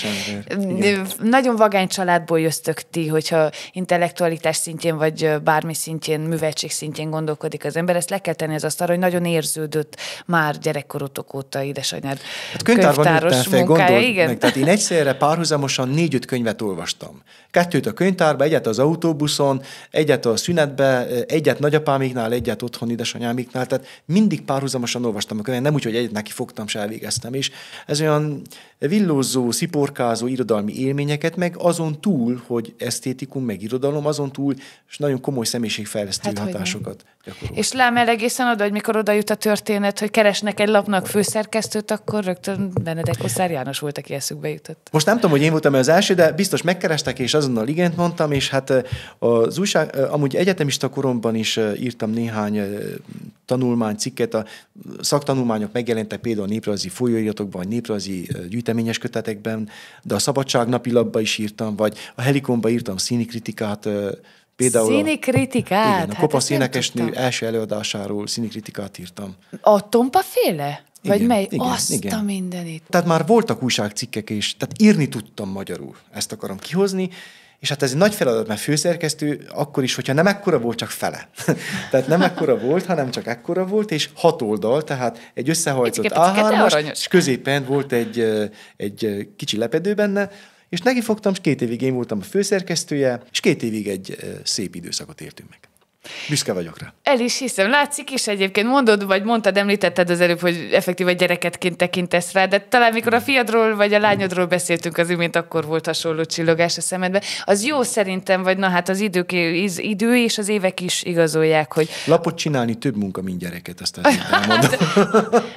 Nagyon vagány családból jöztök ti, hogyha intellektualitás szintjén, vagy bármi szintjén, műveltség szintjén gondolkodik az ember. Ezt le kell tenni az asztalra, hogy nagyon érződött már gyerekkorotok óta édesanyád hát könyvtárban fel, munkája. Igen. Meg, tehát én egyszerre párhuzamosan négy-öt könyvet olvastam. Kettőt a könyvtárba, egyet az autóbuszon, egyet a szünetbe, egyet nagyapámiknál, egyet otthon édesanyámiknál. Tehát mindig párhuzamosan olvastam a könyvet. Nem úgy, hogy egyet fogtam, és elvégeztem. És ez olyan villózó, sziporkázó irodalmi élményeket, meg azon túl, hogy esztétikum, meg irodalom, azon túl, és nagyon komoly személyiségfejlesztő hát, hatásokat gyakorolni. És lámel egészen oda, hogy mikor oda jut a történet, hogy keresnek egy lapnak főszerkesztőt, akkor rögtön Benedek Huszár János volt, aki eszükbe jutott. Most nem tudom, hogy én voltam az első, de biztos megkerestek, és azonnal igent mondtam, és hát az újság, amúgy egyetemista koromban is írtam néhány tanulmánycikket, a szaktanulmányok megjelentek például a néprajzi folyóiratokban, vagy néprajzi gyűjteményes kötetekben, de a Szabadság napilapba is írtam, vagy a Helikonban írtam színikritikát, Például Színi kritikát. A, igen, a hát Kopa hát szénekesnő első előadásáról színi kritikát írtam. A Tompa féle? Vagy igen, mely? Igen, Azt igen. a mindenit. Tehát már voltak újságcikkek is, tehát írni tudtam magyarul. Ezt akarom kihozni. És hát ez egy nagy feladat, mert főszerkesztő akkor is, hogyha nem ekkora volt, csak fele. tehát nem ekkora volt, hanem csak ekkora volt, és hat oldal, tehát egy összehajtott a 3 és középen volt egy, egy kicsi lepedő benne, és neki fogtam, és két évig én voltam a főszerkesztője, és két évig egy szép időszakot értünk meg. Büszke vagyok rá. El is hiszem. Látszik is egyébként, mondod, vagy mondtad, említetted az előbb, hogy effektíve gyereketként tekintesz rá, de talán mikor a fiadról vagy a lányodról beszéltünk az imént, akkor volt hasonló csillogás a szemedben. Az jó szerintem, vagy na hát az idők, idő és az évek is igazolják, hogy... Lapot csinálni több munka, mint gyereket, azt hát,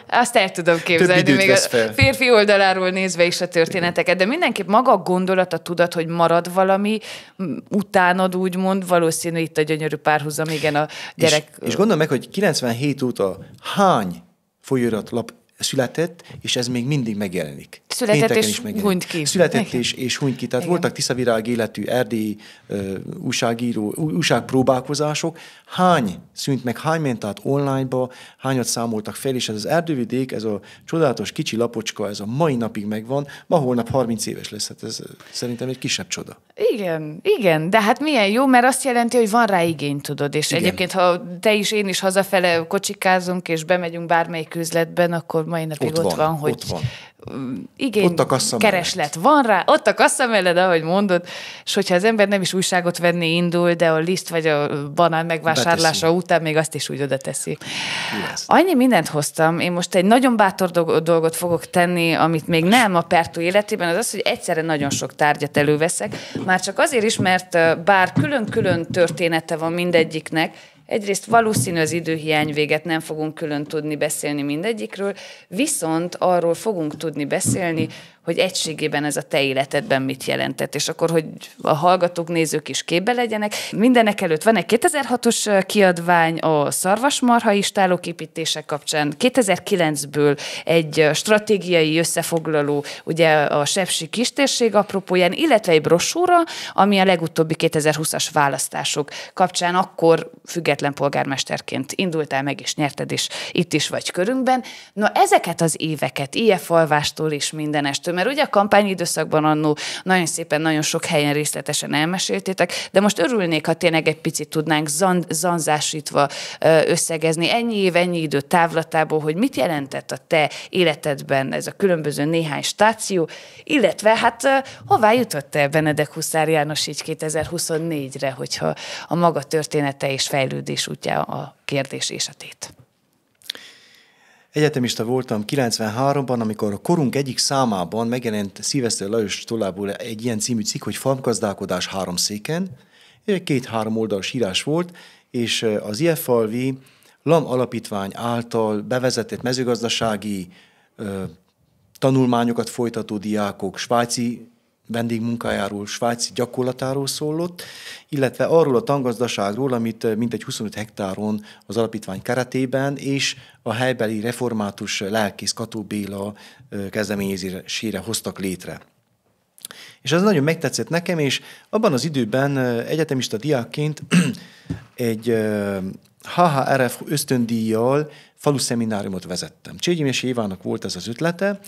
azt el tudom képzelni, több még a férfi oldaláról nézve is a történeteket, de mindenképp maga a gondolat, a tudat, hogy marad valami utánad, úgymond, valószínű itt a gyönyörű párhuzam hozam, igen, a gyerek... És, és gondolom meg, hogy 97 óta hány folyóiratlap született, és ez még mindig megjelenik. Született Pénteken és is hunyt ki. Született és, és hunyt ki. Tehát Igen. voltak tiszavirág életű erdélyi uh, újságíró, újságpróbálkozások. Hány szűnt meg, hány ment át onlineba, hányat számoltak fel, és ez az erdővidék, ez a csodálatos kicsi lapocska, ez a mai napig megvan, ma holnap 30 éves lesz. Hát ez szerintem egy kisebb csoda. Igen, igen, de hát milyen jó, mert azt jelenti, hogy van rá igény, tudod. És igen. egyébként, ha te is, én is hazafele kocsikázunk, és bemegyünk bármelyik üzletben, akkor mai napig ott, ott van, van, hogy ott van. igény, ott kereslet mellett. van rá, ott a kassza mellett, ahogy mondod, és hogyha az ember nem is újságot venni indul, de a liszt vagy a banán megvásárlása Beteszi. után még azt is úgy oda teszi. Yes. Annyi mindent hoztam, én most egy nagyon bátor dolgot fogok tenni, amit még nem a Pertú életében, az az, hogy egyszerre nagyon sok tárgyat előveszek, már csak azért is, mert bár külön-külön története van mindegyiknek, Egyrészt valószínű az időhiány véget nem fogunk külön tudni beszélni mindegyikről, viszont arról fogunk tudni beszélni, hogy egységében ez a te életedben mit jelentett, és akkor, hogy a hallgatók, nézők is képbe legyenek. Mindenek előtt van egy 2006-os kiadvány a szarvasmarha istálók építése kapcsán, 2009-ből egy stratégiai összefoglaló, ugye a Sepsi kistérség apropóján, illetve egy brosúra, ami a legutóbbi 2020-as választások kapcsán akkor független polgármesterként indultál meg, és nyerted is, itt is vagy körünkben. Na ezeket az éveket, ilyen falvástól is mindenestől, elérhető? Mert ugye a kampányidőszakban annó nagyon szépen, nagyon sok helyen részletesen elmeséltétek, de most örülnék, ha tényleg egy picit tudnánk zan- zanzásítva összegezni ennyi év, ennyi idő távlatából, hogy mit jelentett a te életedben ez a különböző néhány stáció, illetve hát hová jutott el Benedek Huszár János így 2024-re, hogyha a maga története és fejlődés útja a kérdés és a tét? Egyetemista voltam 93-ban, amikor a korunk egyik számában megjelent Szívesztő Lajos tolából egy ilyen című cikk, hogy farmgazdálkodás három széken, két-három oldalas írás volt, és eh, az IFALVI LAM alapítvány által bevezetett mezőgazdasági eh, tanulmányokat folytató diákok, svájci vendégmunkájáról, svájci gyakorlatáról szólott, illetve arról a tangazdaságról, amit eh, mintegy 25 hektáron az alapítvány keretében és a helybeli református lelkész Kató Béla eh, kezdeményezésére hoztak létre. És ez nagyon megtetszett nekem, és abban az időben eh, egyetemista diákként egy HHRF ösztöndíjjal falu szemináriumot vezettem. Cségyimesi Évának volt ez az ötlete,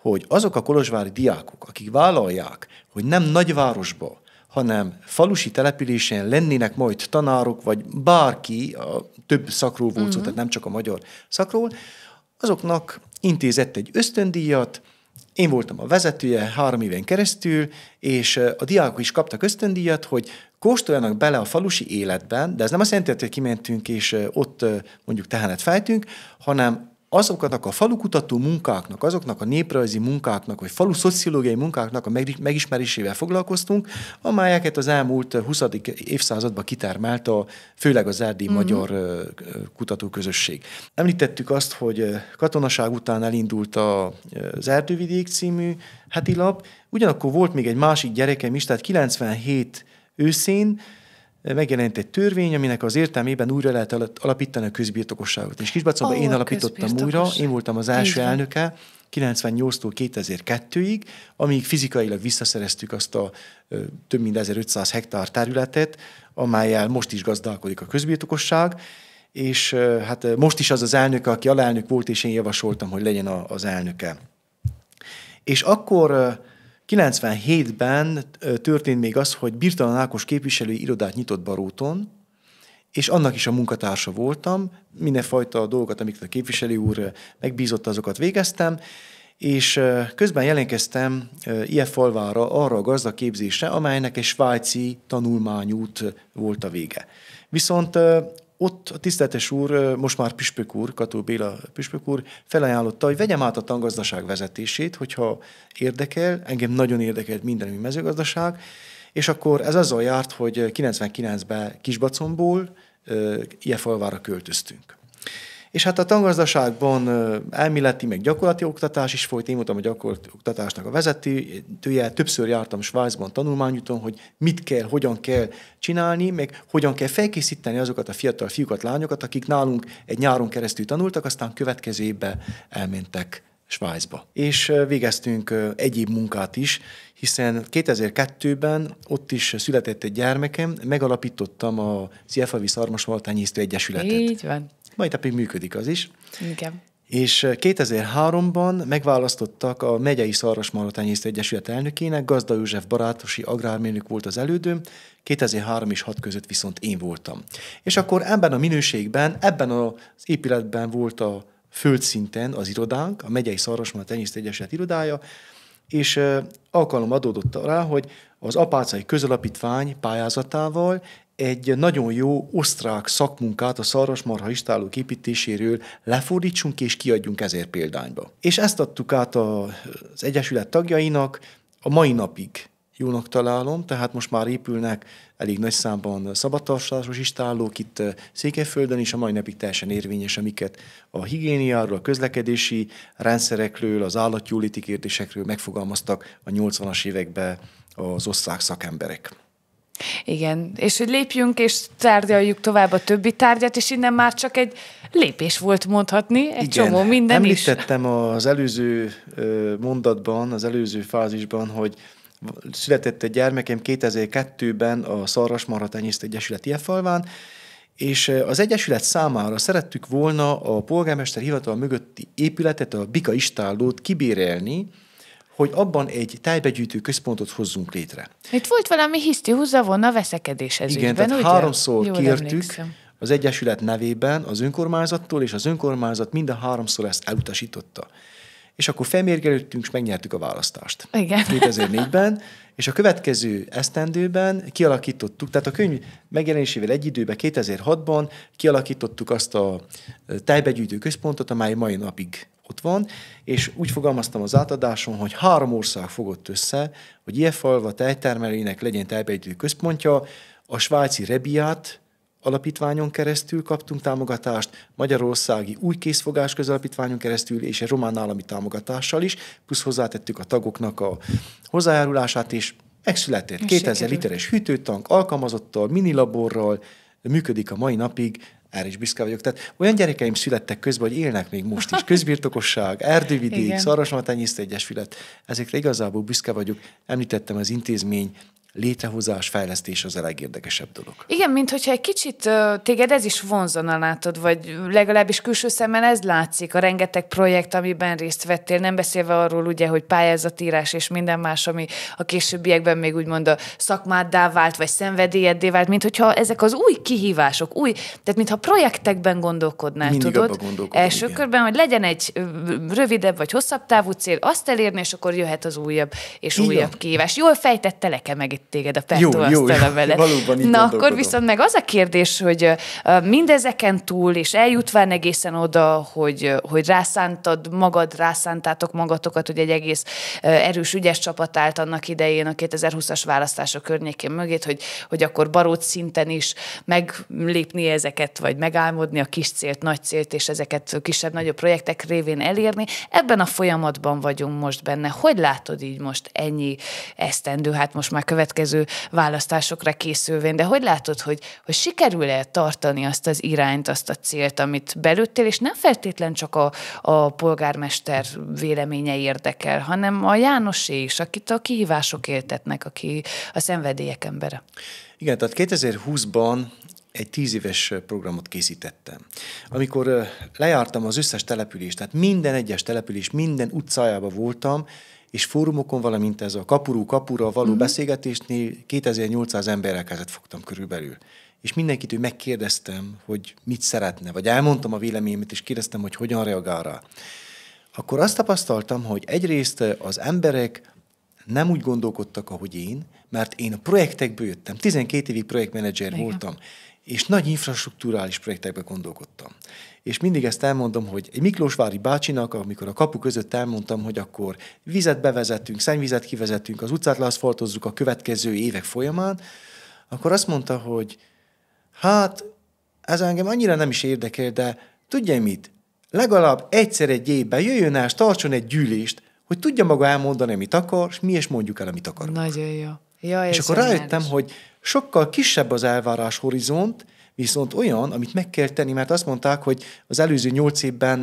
hogy azok a kolozsvári diákok, akik vállalják, hogy nem nagyvárosba, hanem falusi településen lennének majd tanárok, vagy bárki a több szakról volt uh-huh. tehát nem csak a magyar szakról, azoknak intézett egy ösztöndíjat, én voltam a vezetője három éven keresztül, és a diákok is kaptak ösztöndíjat, hogy kóstoljanak bele a falusi életben, de ez nem azt jelenti, hogy kimentünk és ott mondjuk tehenet fejtünk, hanem azoknak a falukutató munkáknak, azoknak a néprajzi munkáknak, vagy falu szociológiai munkáknak a megismerésével foglalkoztunk, amelyeket az elmúlt 20. Eh, évszázadban kitermelte, főleg az erdély mm-hmm. magyar eh, kutatóközösség. Említettük azt, hogy eh, katonaság után elindult az Erdővidék című hetilap, ugyanakkor volt még egy másik gyerekem is, tehát 97 őszén, megjelent egy törvény, aminek az értelmében újra lehet alapítani a közbirtokosságot. És Kisbaconban oh, én alapítottam újra, én voltam az első elnöke, 98-tól 2002-ig, amíg fizikailag visszaszereztük azt a ö, több mint 1500 hektár területet, amelyel most is gazdálkodik a közbirtokosság, és ö, hát most is az az elnök, aki alelnök volt, és én javasoltam, hogy legyen a, az elnöke. És akkor 97-ben történt még az, hogy Birtalan Ákos képviselői irodát nyitott Baróton, és annak is a munkatársa voltam, mindenfajta dolgokat, amiket a képviselő úr megbízott, azokat végeztem, és közben jelentkeztem falvára arra a gazdaképzésre, amelynek egy svájci tanulmányút volt a vége. Viszont ott a tiszteltes úr, most már püspök úr, Kató Béla püspök úr felajánlotta, hogy vegyem át a tangazdaság vezetését, hogyha érdekel, engem nagyon érdekelt minden, ami mezőgazdaság, és akkor ez azzal járt, hogy 99-ben Kisbacomból falvára költöztünk. És hát a tangazdaságban elméleti, meg gyakorlati oktatás is folyt. Én voltam a gyakorlati oktatásnak a vezetője. Többször jártam Svájcban tanulmányúton, hogy mit kell, hogyan kell csinálni, meg hogyan kell felkészíteni azokat a fiatal fiúkat, lányokat, akik nálunk egy nyáron keresztül tanultak, aztán következő évben elmentek Svájcba. És végeztünk egyéb munkát is, hiszen 2002-ben ott is született egy gyermekem, megalapítottam a Jefavi Szarmasmaltányésztő Egyesületet. Így van. Mai napig működik az is. Igen. És 2003-ban eh, megválasztottak a megyei Szarvasmarhatányészti Egyesület elnökének, Gazda József barátosi agrármérnök volt az elődöm, 2003 és 6 között viszont én voltam. És akkor ebben a minőségben, ebben az épületben volt a földszinten az irodánk, a megyei Szarvasmarhatányészti Egyesület irodája, és eh, alkalom adódott rá, hogy az apácai közalapítvány pályázatával egy nagyon jó osztrák szakmunkát a szarvasmarha istáló építéséről lefordítsunk és kiadjunk ezért példányba. És ezt adtuk át az Egyesület tagjainak a mai napig jónak találom, tehát most már épülnek elég nagy számban szabadtartásos istállók itt eh, Székelyföldön, is a mai napig teljesen érvényes, amiket a higiéniáról, a közlekedési rendszerekről, az állatjóléti kérdésekről megfogalmaztak a 80-as években az osztrák szakemberek. Igen, és hogy lépjünk, és tárgyaljuk tovább a többi tárgyat, és innen már csak egy lépés volt mondhatni, egy Igen. csomó minden Említettem is. az előző mondatban, az előző fázisban, hogy született egy gyermekem 2002-ben a Szarras Maratenyészt Egyesület falván, és az Egyesület számára szerettük volna a polgármester hivatal mögötti épületet, a Bika Istállót kibérelni, hogy abban egy tájbegyűjtő központot hozzunk létre. Itt volt valami hiszti a veszekedés ez Igen, ügyben, tehát ugye? háromszor Jól kértük emlékszem. az Egyesület nevében az önkormányzattól, és az önkormányzat mind a háromszor ezt elutasította. És akkor felmérgelődtünk, és megnyertük a választást. Igen. 2004-ben, és a következő esztendőben kialakítottuk, tehát a könyv megjelenésével egy időben, 2006-ban kialakítottuk azt a tájbegyűjtő központot, amely mai napig ott van, és úgy fogalmaztam az átadáson, hogy három ország fogott össze, hogy Iefalva tejtermelőinek legyen tejbejtő központja, a svájci Rebiát alapítványon keresztül kaptunk támogatást, magyarországi új készfogás közalapítványon keresztül és egy román állami támogatással is, plusz hozzátettük a tagoknak a hozzájárulását, és megszületett 2000 literes hűtőtank, alkalmazottal, minilaborral, működik a mai napig, erre is büszke vagyok. Tehát olyan gyerekeim születtek közben, hogy élnek még most is. Közbirtokosság, erdővidék, szarvasmartenyésztő egyesület. Ezekre igazából büszke vagyok. Említettem az intézmény létrehozás, fejlesztés az a legérdekesebb dolog. Igen, mint hogyha egy kicsit téged ez is vonzana látod, vagy legalábbis külső szemmel ez látszik, a rengeteg projekt, amiben részt vettél, nem beszélve arról ugye, hogy pályázatírás és minden más, ami a későbbiekben még úgymond a szakmáddá vált, vagy szenvedélyeddé vált, mint hogyha ezek az új kihívások, új, tehát mintha projektekben gondolkodnál, Mindig tudod? első igen. körben, hogy legyen egy rövidebb vagy hosszabb távú cél, azt elérni, és akkor jöhet az újabb és igen. újabb kihívás. Jól fejtette le, meg megvéd téged a pentolasztala veled. Valóban Na akkor viszont meg az a kérdés, hogy mindezeken túl, és eljutván egészen oda, hogy, hogy rászántad magad, rászántátok magatokat, hogy egy egész erős, ügyes csapat állt annak idején a 2020-as választások környékén mögét, hogy, hogy akkor barót szinten is meglépni ezeket, vagy megálmodni a kis célt, nagy célt, és ezeket kisebb-nagyobb projektek révén elérni. Ebben a folyamatban vagyunk most benne. Hogy látod így most ennyi esztendő, hát most már követ következő választásokra készülvén. De hogy látod, hogy, hogy sikerül-e tartani azt az irányt, azt a célt, amit belőttél, és nem feltétlen csak a, a polgármester véleménye érdekel, hanem a Jánosé is, akit a kihívások éltetnek, aki a szenvedélyek embere. Igen, tehát 2020-ban egy tíz éves programot készítettem. Amikor lejártam az összes települést, tehát minden egyes település, minden utcájába voltam, és fórumokon, valamint ez a kapurú kapura való uh-huh. beszélgetésnél 2800 emberrel kezdett fogtam körülbelül. És mindenkitől megkérdeztem, hogy mit szeretne, vagy elmondtam a véleményemet, és kérdeztem, hogy hogyan reagál rá. Akkor azt tapasztaltam, hogy egyrészt az emberek nem úgy gondolkodtak, ahogy én, mert én a projektekből jöttem. 12 évig projektmenedzser voltam, és nagy infrastruktúrális projektekbe gondolkodtam és mindig ezt elmondom, hogy egy Miklósvári bácsinak, amikor a kapu között elmondtam, hogy akkor vizet bevezettünk, szennyvizet kivezettünk, az utcát leaszfaltozzuk a következő évek folyamán, akkor azt mondta, hogy hát ez engem annyira nem is érdekel, de tudja mit, legalább egyszer egy évben jöjjön el, tartson egy gyűlést, hogy tudja maga elmondani, amit akar, és mi is mondjuk el, amit akarunk. Nagyon jó. Ja, és akkor rájöttem, is. hogy sokkal kisebb az elvárás horizont, viszont olyan, amit meg kell tenni, mert azt mondták, hogy az előző nyolc évben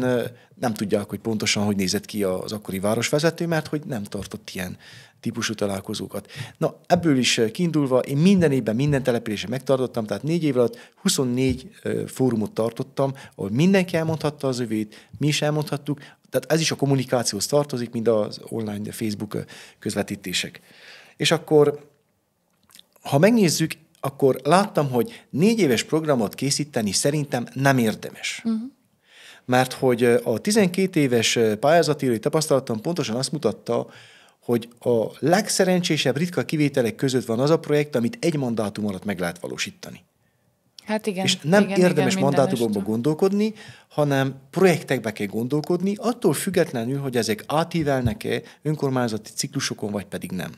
nem tudják, hogy pontosan hogy nézett ki az akkori városvezető, mert hogy nem tartott ilyen típusú találkozókat. Na, ebből is kiindulva, én minden évben minden településen megtartottam, tehát négy év alatt 24 fórumot tartottam, ahol mindenki elmondhatta az övét, mi is elmondhattuk, tehát ez is a kommunikációhoz tartozik, mint az online Facebook közvetítések. És akkor, ha megnézzük, akkor láttam, hogy négy éves programot készíteni szerintem nem érdemes. Uh-huh. Mert hogy a 12 éves pályázatírói tapasztalatom pontosan azt mutatta, hogy a legszerencsésebb ritka kivételek között van az a projekt, amit egy mandátum alatt meg lehet valósítani. Hát igen. És nem igen, érdemes igen, mandátumokba gondolkodni, hanem projektekbe kell gondolkodni, attól függetlenül, hogy ezek átívelnek-e önkormányzati ciklusokon, vagy pedig nem.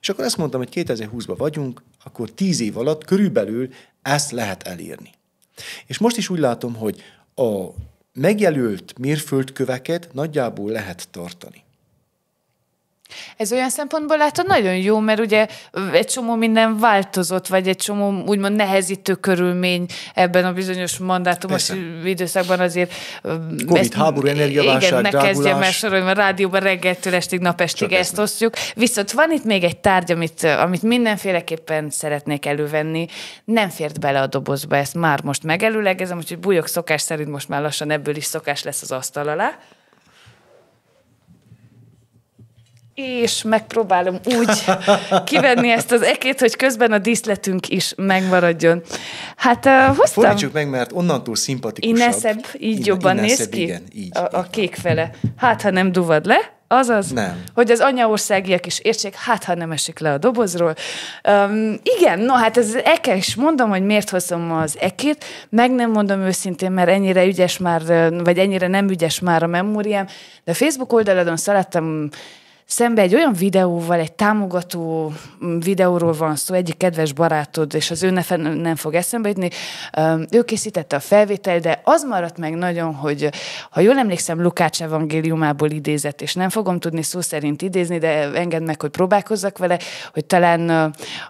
És akkor azt mondtam, hogy 2020-ban vagyunk, akkor 10 év alatt körülbelül ezt lehet elérni. És most is úgy látom, hogy a megjelölt mérföldköveket nagyjából lehet tartani. Ez olyan szempontból látod nagyon jó, mert ugye egy csomó minden változott, vagy egy csomó úgymond nehezítő körülmény ebben a bizonyos mandátumos Persze. időszakban azért... Covid, ezt, háború, energiaválság, Igen, ne kezdjem el sorolni, mert rádióban reggeltől estig, napestig Csak ezt, ezt osztjuk. Viszont van itt még egy tárgy, amit, amit mindenféleképpen szeretnék elővenni. Nem fért bele a dobozba, ezt már most megelőlegezem, úgyhogy bujok szokás szerint most már lassan ebből is szokás lesz az asztal alá. és megpróbálom úgy kivenni ezt az ekét, hogy közben a díszletünk is megmaradjon. Hát uh, hoztam... Fordítsuk meg, mert onnantól szimpatikusabb. Ineszebb, így jobban néz ki? Igen, így, a, a kék fele. Hát, ha nem duvad le, azaz, nem. hogy az anyaországiak is értsék, hát ha nem esik le a dobozról. Um, igen, no hát ez eke is mondom, hogy miért hozom az ekét, meg nem mondom őszintén, mert ennyire ügyes már, vagy ennyire nem ügyes már a memóriám, de a Facebook oldaladon szaladtam szembe egy olyan videóval, egy támogató mm, videóról van szó, egyik kedves barátod, és az ő neve nem fog eszembe jutni, ő készítette a felvétel, de az maradt meg nagyon, hogy ha jól emlékszem, Lukács evangéliumából idézett, és nem fogom tudni szó szerint idézni, de engedd meg, hogy próbálkozzak vele, hogy talán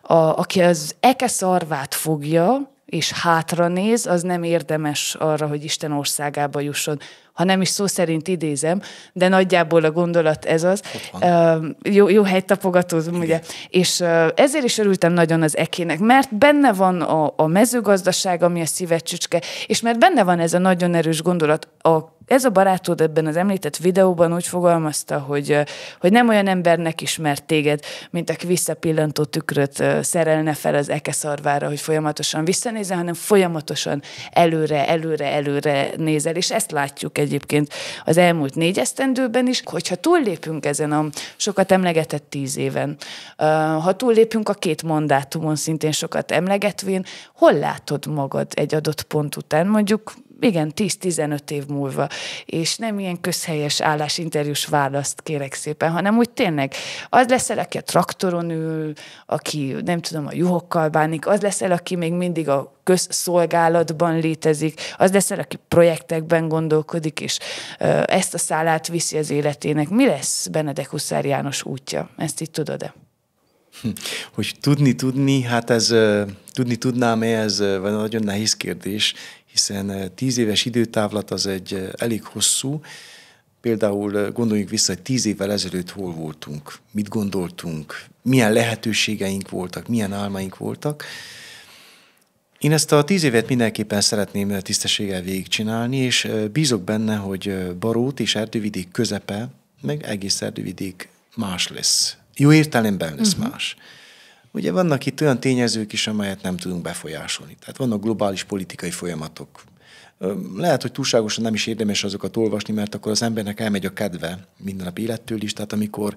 a, aki az eke szarvát fogja, és hátra néz, az nem érdemes arra, hogy Isten országába jusson. Ha nem is szó szerint idézem, de nagyjából a gondolat ez az. Uh, jó, jó helyt tapogatózom, ugye? És uh, ezért is örültem nagyon az ekének, mert benne van a, a mezőgazdaság, ami a szívecsücske, és mert benne van ez a nagyon erős gondolat a ez a barátod ebben az említett videóban úgy fogalmazta, hogy, hogy nem olyan embernek ismert téged, mint aki visszapillantó tükröt szerelne fel az szarvára, hogy folyamatosan visszanézze, hanem folyamatosan előre, előre, előre nézel, és ezt látjuk egyébként az elmúlt négy esztendőben is, hogyha túllépünk ezen a sokat emlegetett tíz éven, ha túllépünk a két mandátumon szintén sokat emlegetvén, hol látod magad egy adott pont után, mondjuk igen, 10-15 év múlva, és nem ilyen közhelyes állásinterjús választ kérek szépen, hanem úgy tényleg az leszel, aki a traktoron ül, aki nem tudom, a juhokkal bánik, az leszel, aki még mindig a közszolgálatban létezik, az leszel, aki projektekben gondolkodik, és ezt a szálát viszi az életének. Mi lesz Benedek Huszár János útja? Ezt így tudod-e? Hogy tudni, tudni, hát ez tudni tudnám-e, ez nagyon nehéz kérdés, hiszen eh, tíz éves időtávlat az egy eh, elég hosszú, Például eh, gondoljunk vissza, hogy tíz évvel ezelőtt hol voltunk, mit gondoltunk, milyen lehetőségeink voltak, milyen álmaink voltak. Én ezt a tíz évet mindenképpen szeretném tisztességgel végigcsinálni, és bízok benne, hogy Barót és Erdővidék közepe, meg egész Erdővidék más lesz. Jó értelemben lesz uh-huh. más. Ugye vannak itt olyan tényezők is, amelyet nem tudunk befolyásolni. Tehát vannak globális politikai folyamatok. Lehet, hogy túlságosan nem is érdemes azokat olvasni, mert akkor az embernek elmegy a kedve minden nap élettől is. Tehát amikor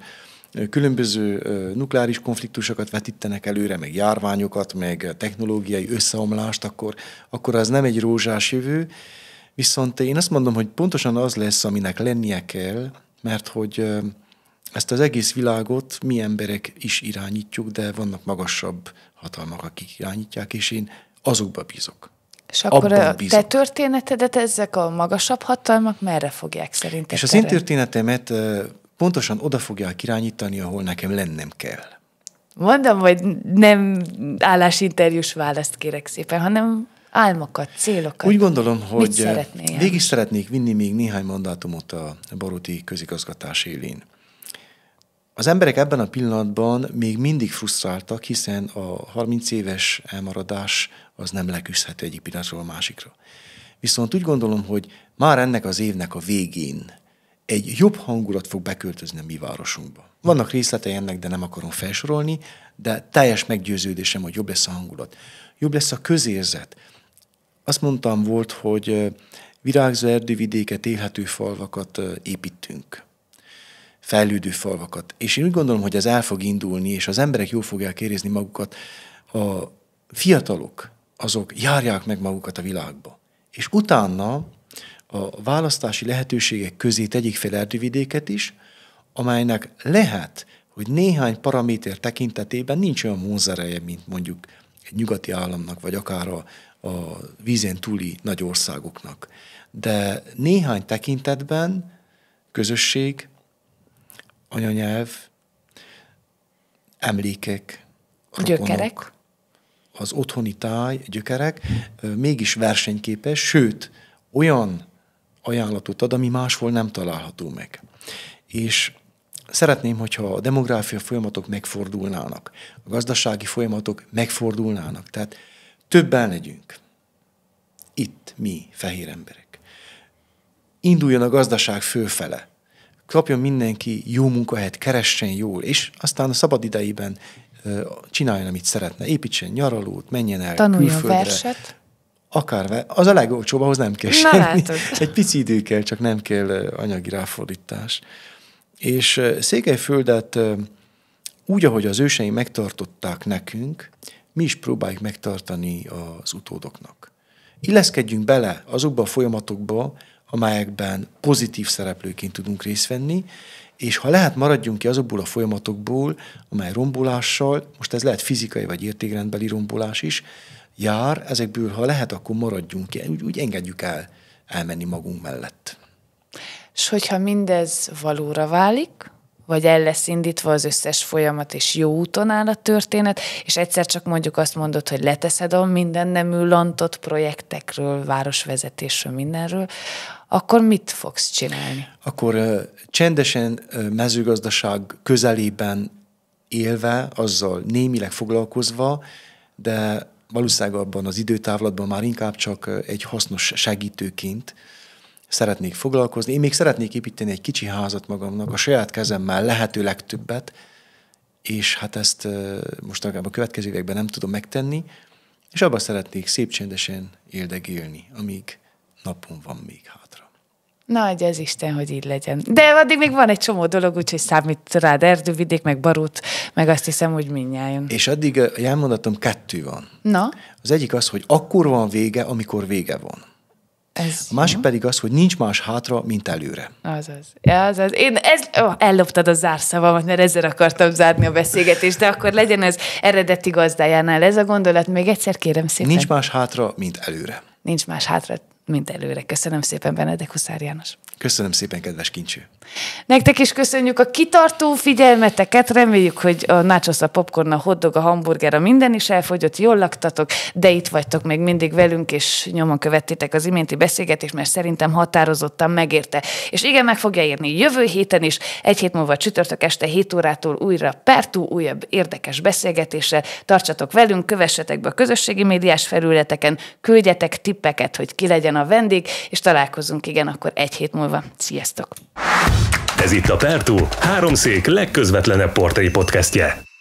különböző nukleáris konfliktusokat vetítenek előre, meg járványokat, meg technológiai összeomlást, akkor, akkor az nem egy rózsás jövő. Viszont én azt mondom, hogy pontosan az lesz, aminek lennie kell, mert hogy ezt az egész világot mi emberek is irányítjuk, de vannak magasabb hatalmak, akik irányítják, és én azokba bízok. És akkor a bízok. te történetedet ezek a magasabb hatalmak merre fogják szerinted? És az én történetemet pontosan oda fogják irányítani, ahol nekem lennem kell. Mondom, hogy nem állásinterjús választ kérek szépen, hanem álmokat, célokat. Úgy gondolom, hogy végig szeretnék vinni még néhány mandátumot a Baruti közigazgatás élén. Az emberek ebben a pillanatban még mindig frusztráltak, hiszen a 30 éves elmaradás az nem leküzdhető egyik pillanatról a másikra. Viszont úgy gondolom, hogy már ennek az évnek a végén egy jobb hangulat fog beköltözni a mi városunkba. Vannak részletei ennek, de nem akarom felsorolni, de teljes meggyőződésem, hogy jobb lesz a hangulat. Jobb lesz a közérzet. Azt mondtam volt, hogy virágzó erdővidéket, élhető falvakat építünk fejlődő falvakat. És én úgy gondolom, hogy ez el fog indulni, és az emberek jól fogják érezni magukat, a fiatalok azok járják meg magukat a világba. És utána a választási lehetőségek közé tegyék fel erdővidéket is, amelynek lehet, hogy néhány paraméter tekintetében nincs olyan vonzereje, mint mondjuk egy nyugati államnak, vagy akár a, a vízen túli nagy országoknak. De néhány tekintetben közösség, anyanyelv, emlékek, rokonok, gyökerek. az otthoni táj, gyökerek, mégis versenyképes, sőt, olyan ajánlatot ad, ami máshol nem található meg. És szeretném, hogyha a demográfia folyamatok megfordulnának, a gazdasági folyamatok megfordulnának, tehát többen legyünk. Itt mi, fehér emberek. Induljon a gazdaság fölfele kapjon mindenki jó munkahelyet, keressen jól, és aztán a szabad idejében csináljon, amit szeretne, építsen nyaralót, menjen el Tanuljon külföldre. verset akár, az a legolcsóbb, ahhoz nem kell semmi. Egy pici idő kell, csak nem kell anyagi ráfordítás. És Székelyföldet úgy, ahogy az őseim megtartották nekünk, mi is próbáljuk megtartani az utódoknak. Illeszkedjünk bele azokba a folyamatokba, amelyekben pozitív szereplőként tudunk részt venni, és ha lehet, maradjunk ki azokból a folyamatokból, amely rombolással, most ez lehet fizikai vagy értékrendbeli rombolás is, jár, ezekből ha lehet, akkor maradjunk ki, úgy, úgy engedjük el elmenni magunk mellett. És hogyha mindez valóra válik, vagy el lesz indítva az összes folyamat, és jó úton áll a történet, és egyszer csak mondjuk azt mondod, hogy leteszed a minden nemű lantot projektekről, városvezetésről, mindenről, akkor mit fogsz csinálni? Akkor csendesen mezőgazdaság közelében élve, azzal némileg foglalkozva, de valószínűleg abban az időtávlatban már inkább csak egy hasznos segítőként szeretnék foglalkozni. Én még szeretnék építeni egy kicsi házat magamnak, a saját kezemmel lehető legtöbbet, és hát ezt most a következő években nem tudom megtenni, és abban szeretnék szép csendesen éldegélni, amíg napon van még hát. Na, az Isten, hogy így legyen. De addig még van egy csomó dolog, úgyhogy számít rád erdővidék, meg barút, meg azt hiszem, hogy minnyáján. És addig a eh, elmondatom, kettő van. Na? Az egyik az, hogy akkor van vége, amikor vége van. Ez a másik jó. pedig az, hogy nincs más hátra, mint előre. Azaz. Azaz. Én ez, ó, elloptad a zárszavamat, mert ezzel akartam zárni a beszélgetést, de akkor legyen ez eredeti gazdájánál ez a gondolat. Még egyszer kérem szépen. Nincs más hátra, mint előre. Nincs más hátra, mint előre. Köszönöm szépen, Benedek Huszár János. Köszönöm szépen, kedves kincső! Nektek is köszönjük a kitartó figyelmeteket, reméljük, hogy a nachos, a popcorn, a hotdog, a hamburger, a minden is elfogyott, jól laktatok, de itt vagytok még mindig velünk, és nyomon követtétek az iménti beszélgetést, mert szerintem határozottan megérte. És igen, meg fogja érni jövő héten is, egy hét múlva csütörtök este 7 órától újra Pertú újabb érdekes beszélgetéssel. Tartsatok velünk, kövessetek be a közösségi médiás felületeken, küldjetek tippeket, hogy ki legyen a vendég, és találkozunk igen akkor egy hét múlva múlva. Sziasztok! Ez itt a Pertú, háromszék legközvetlenebb portai podcastje.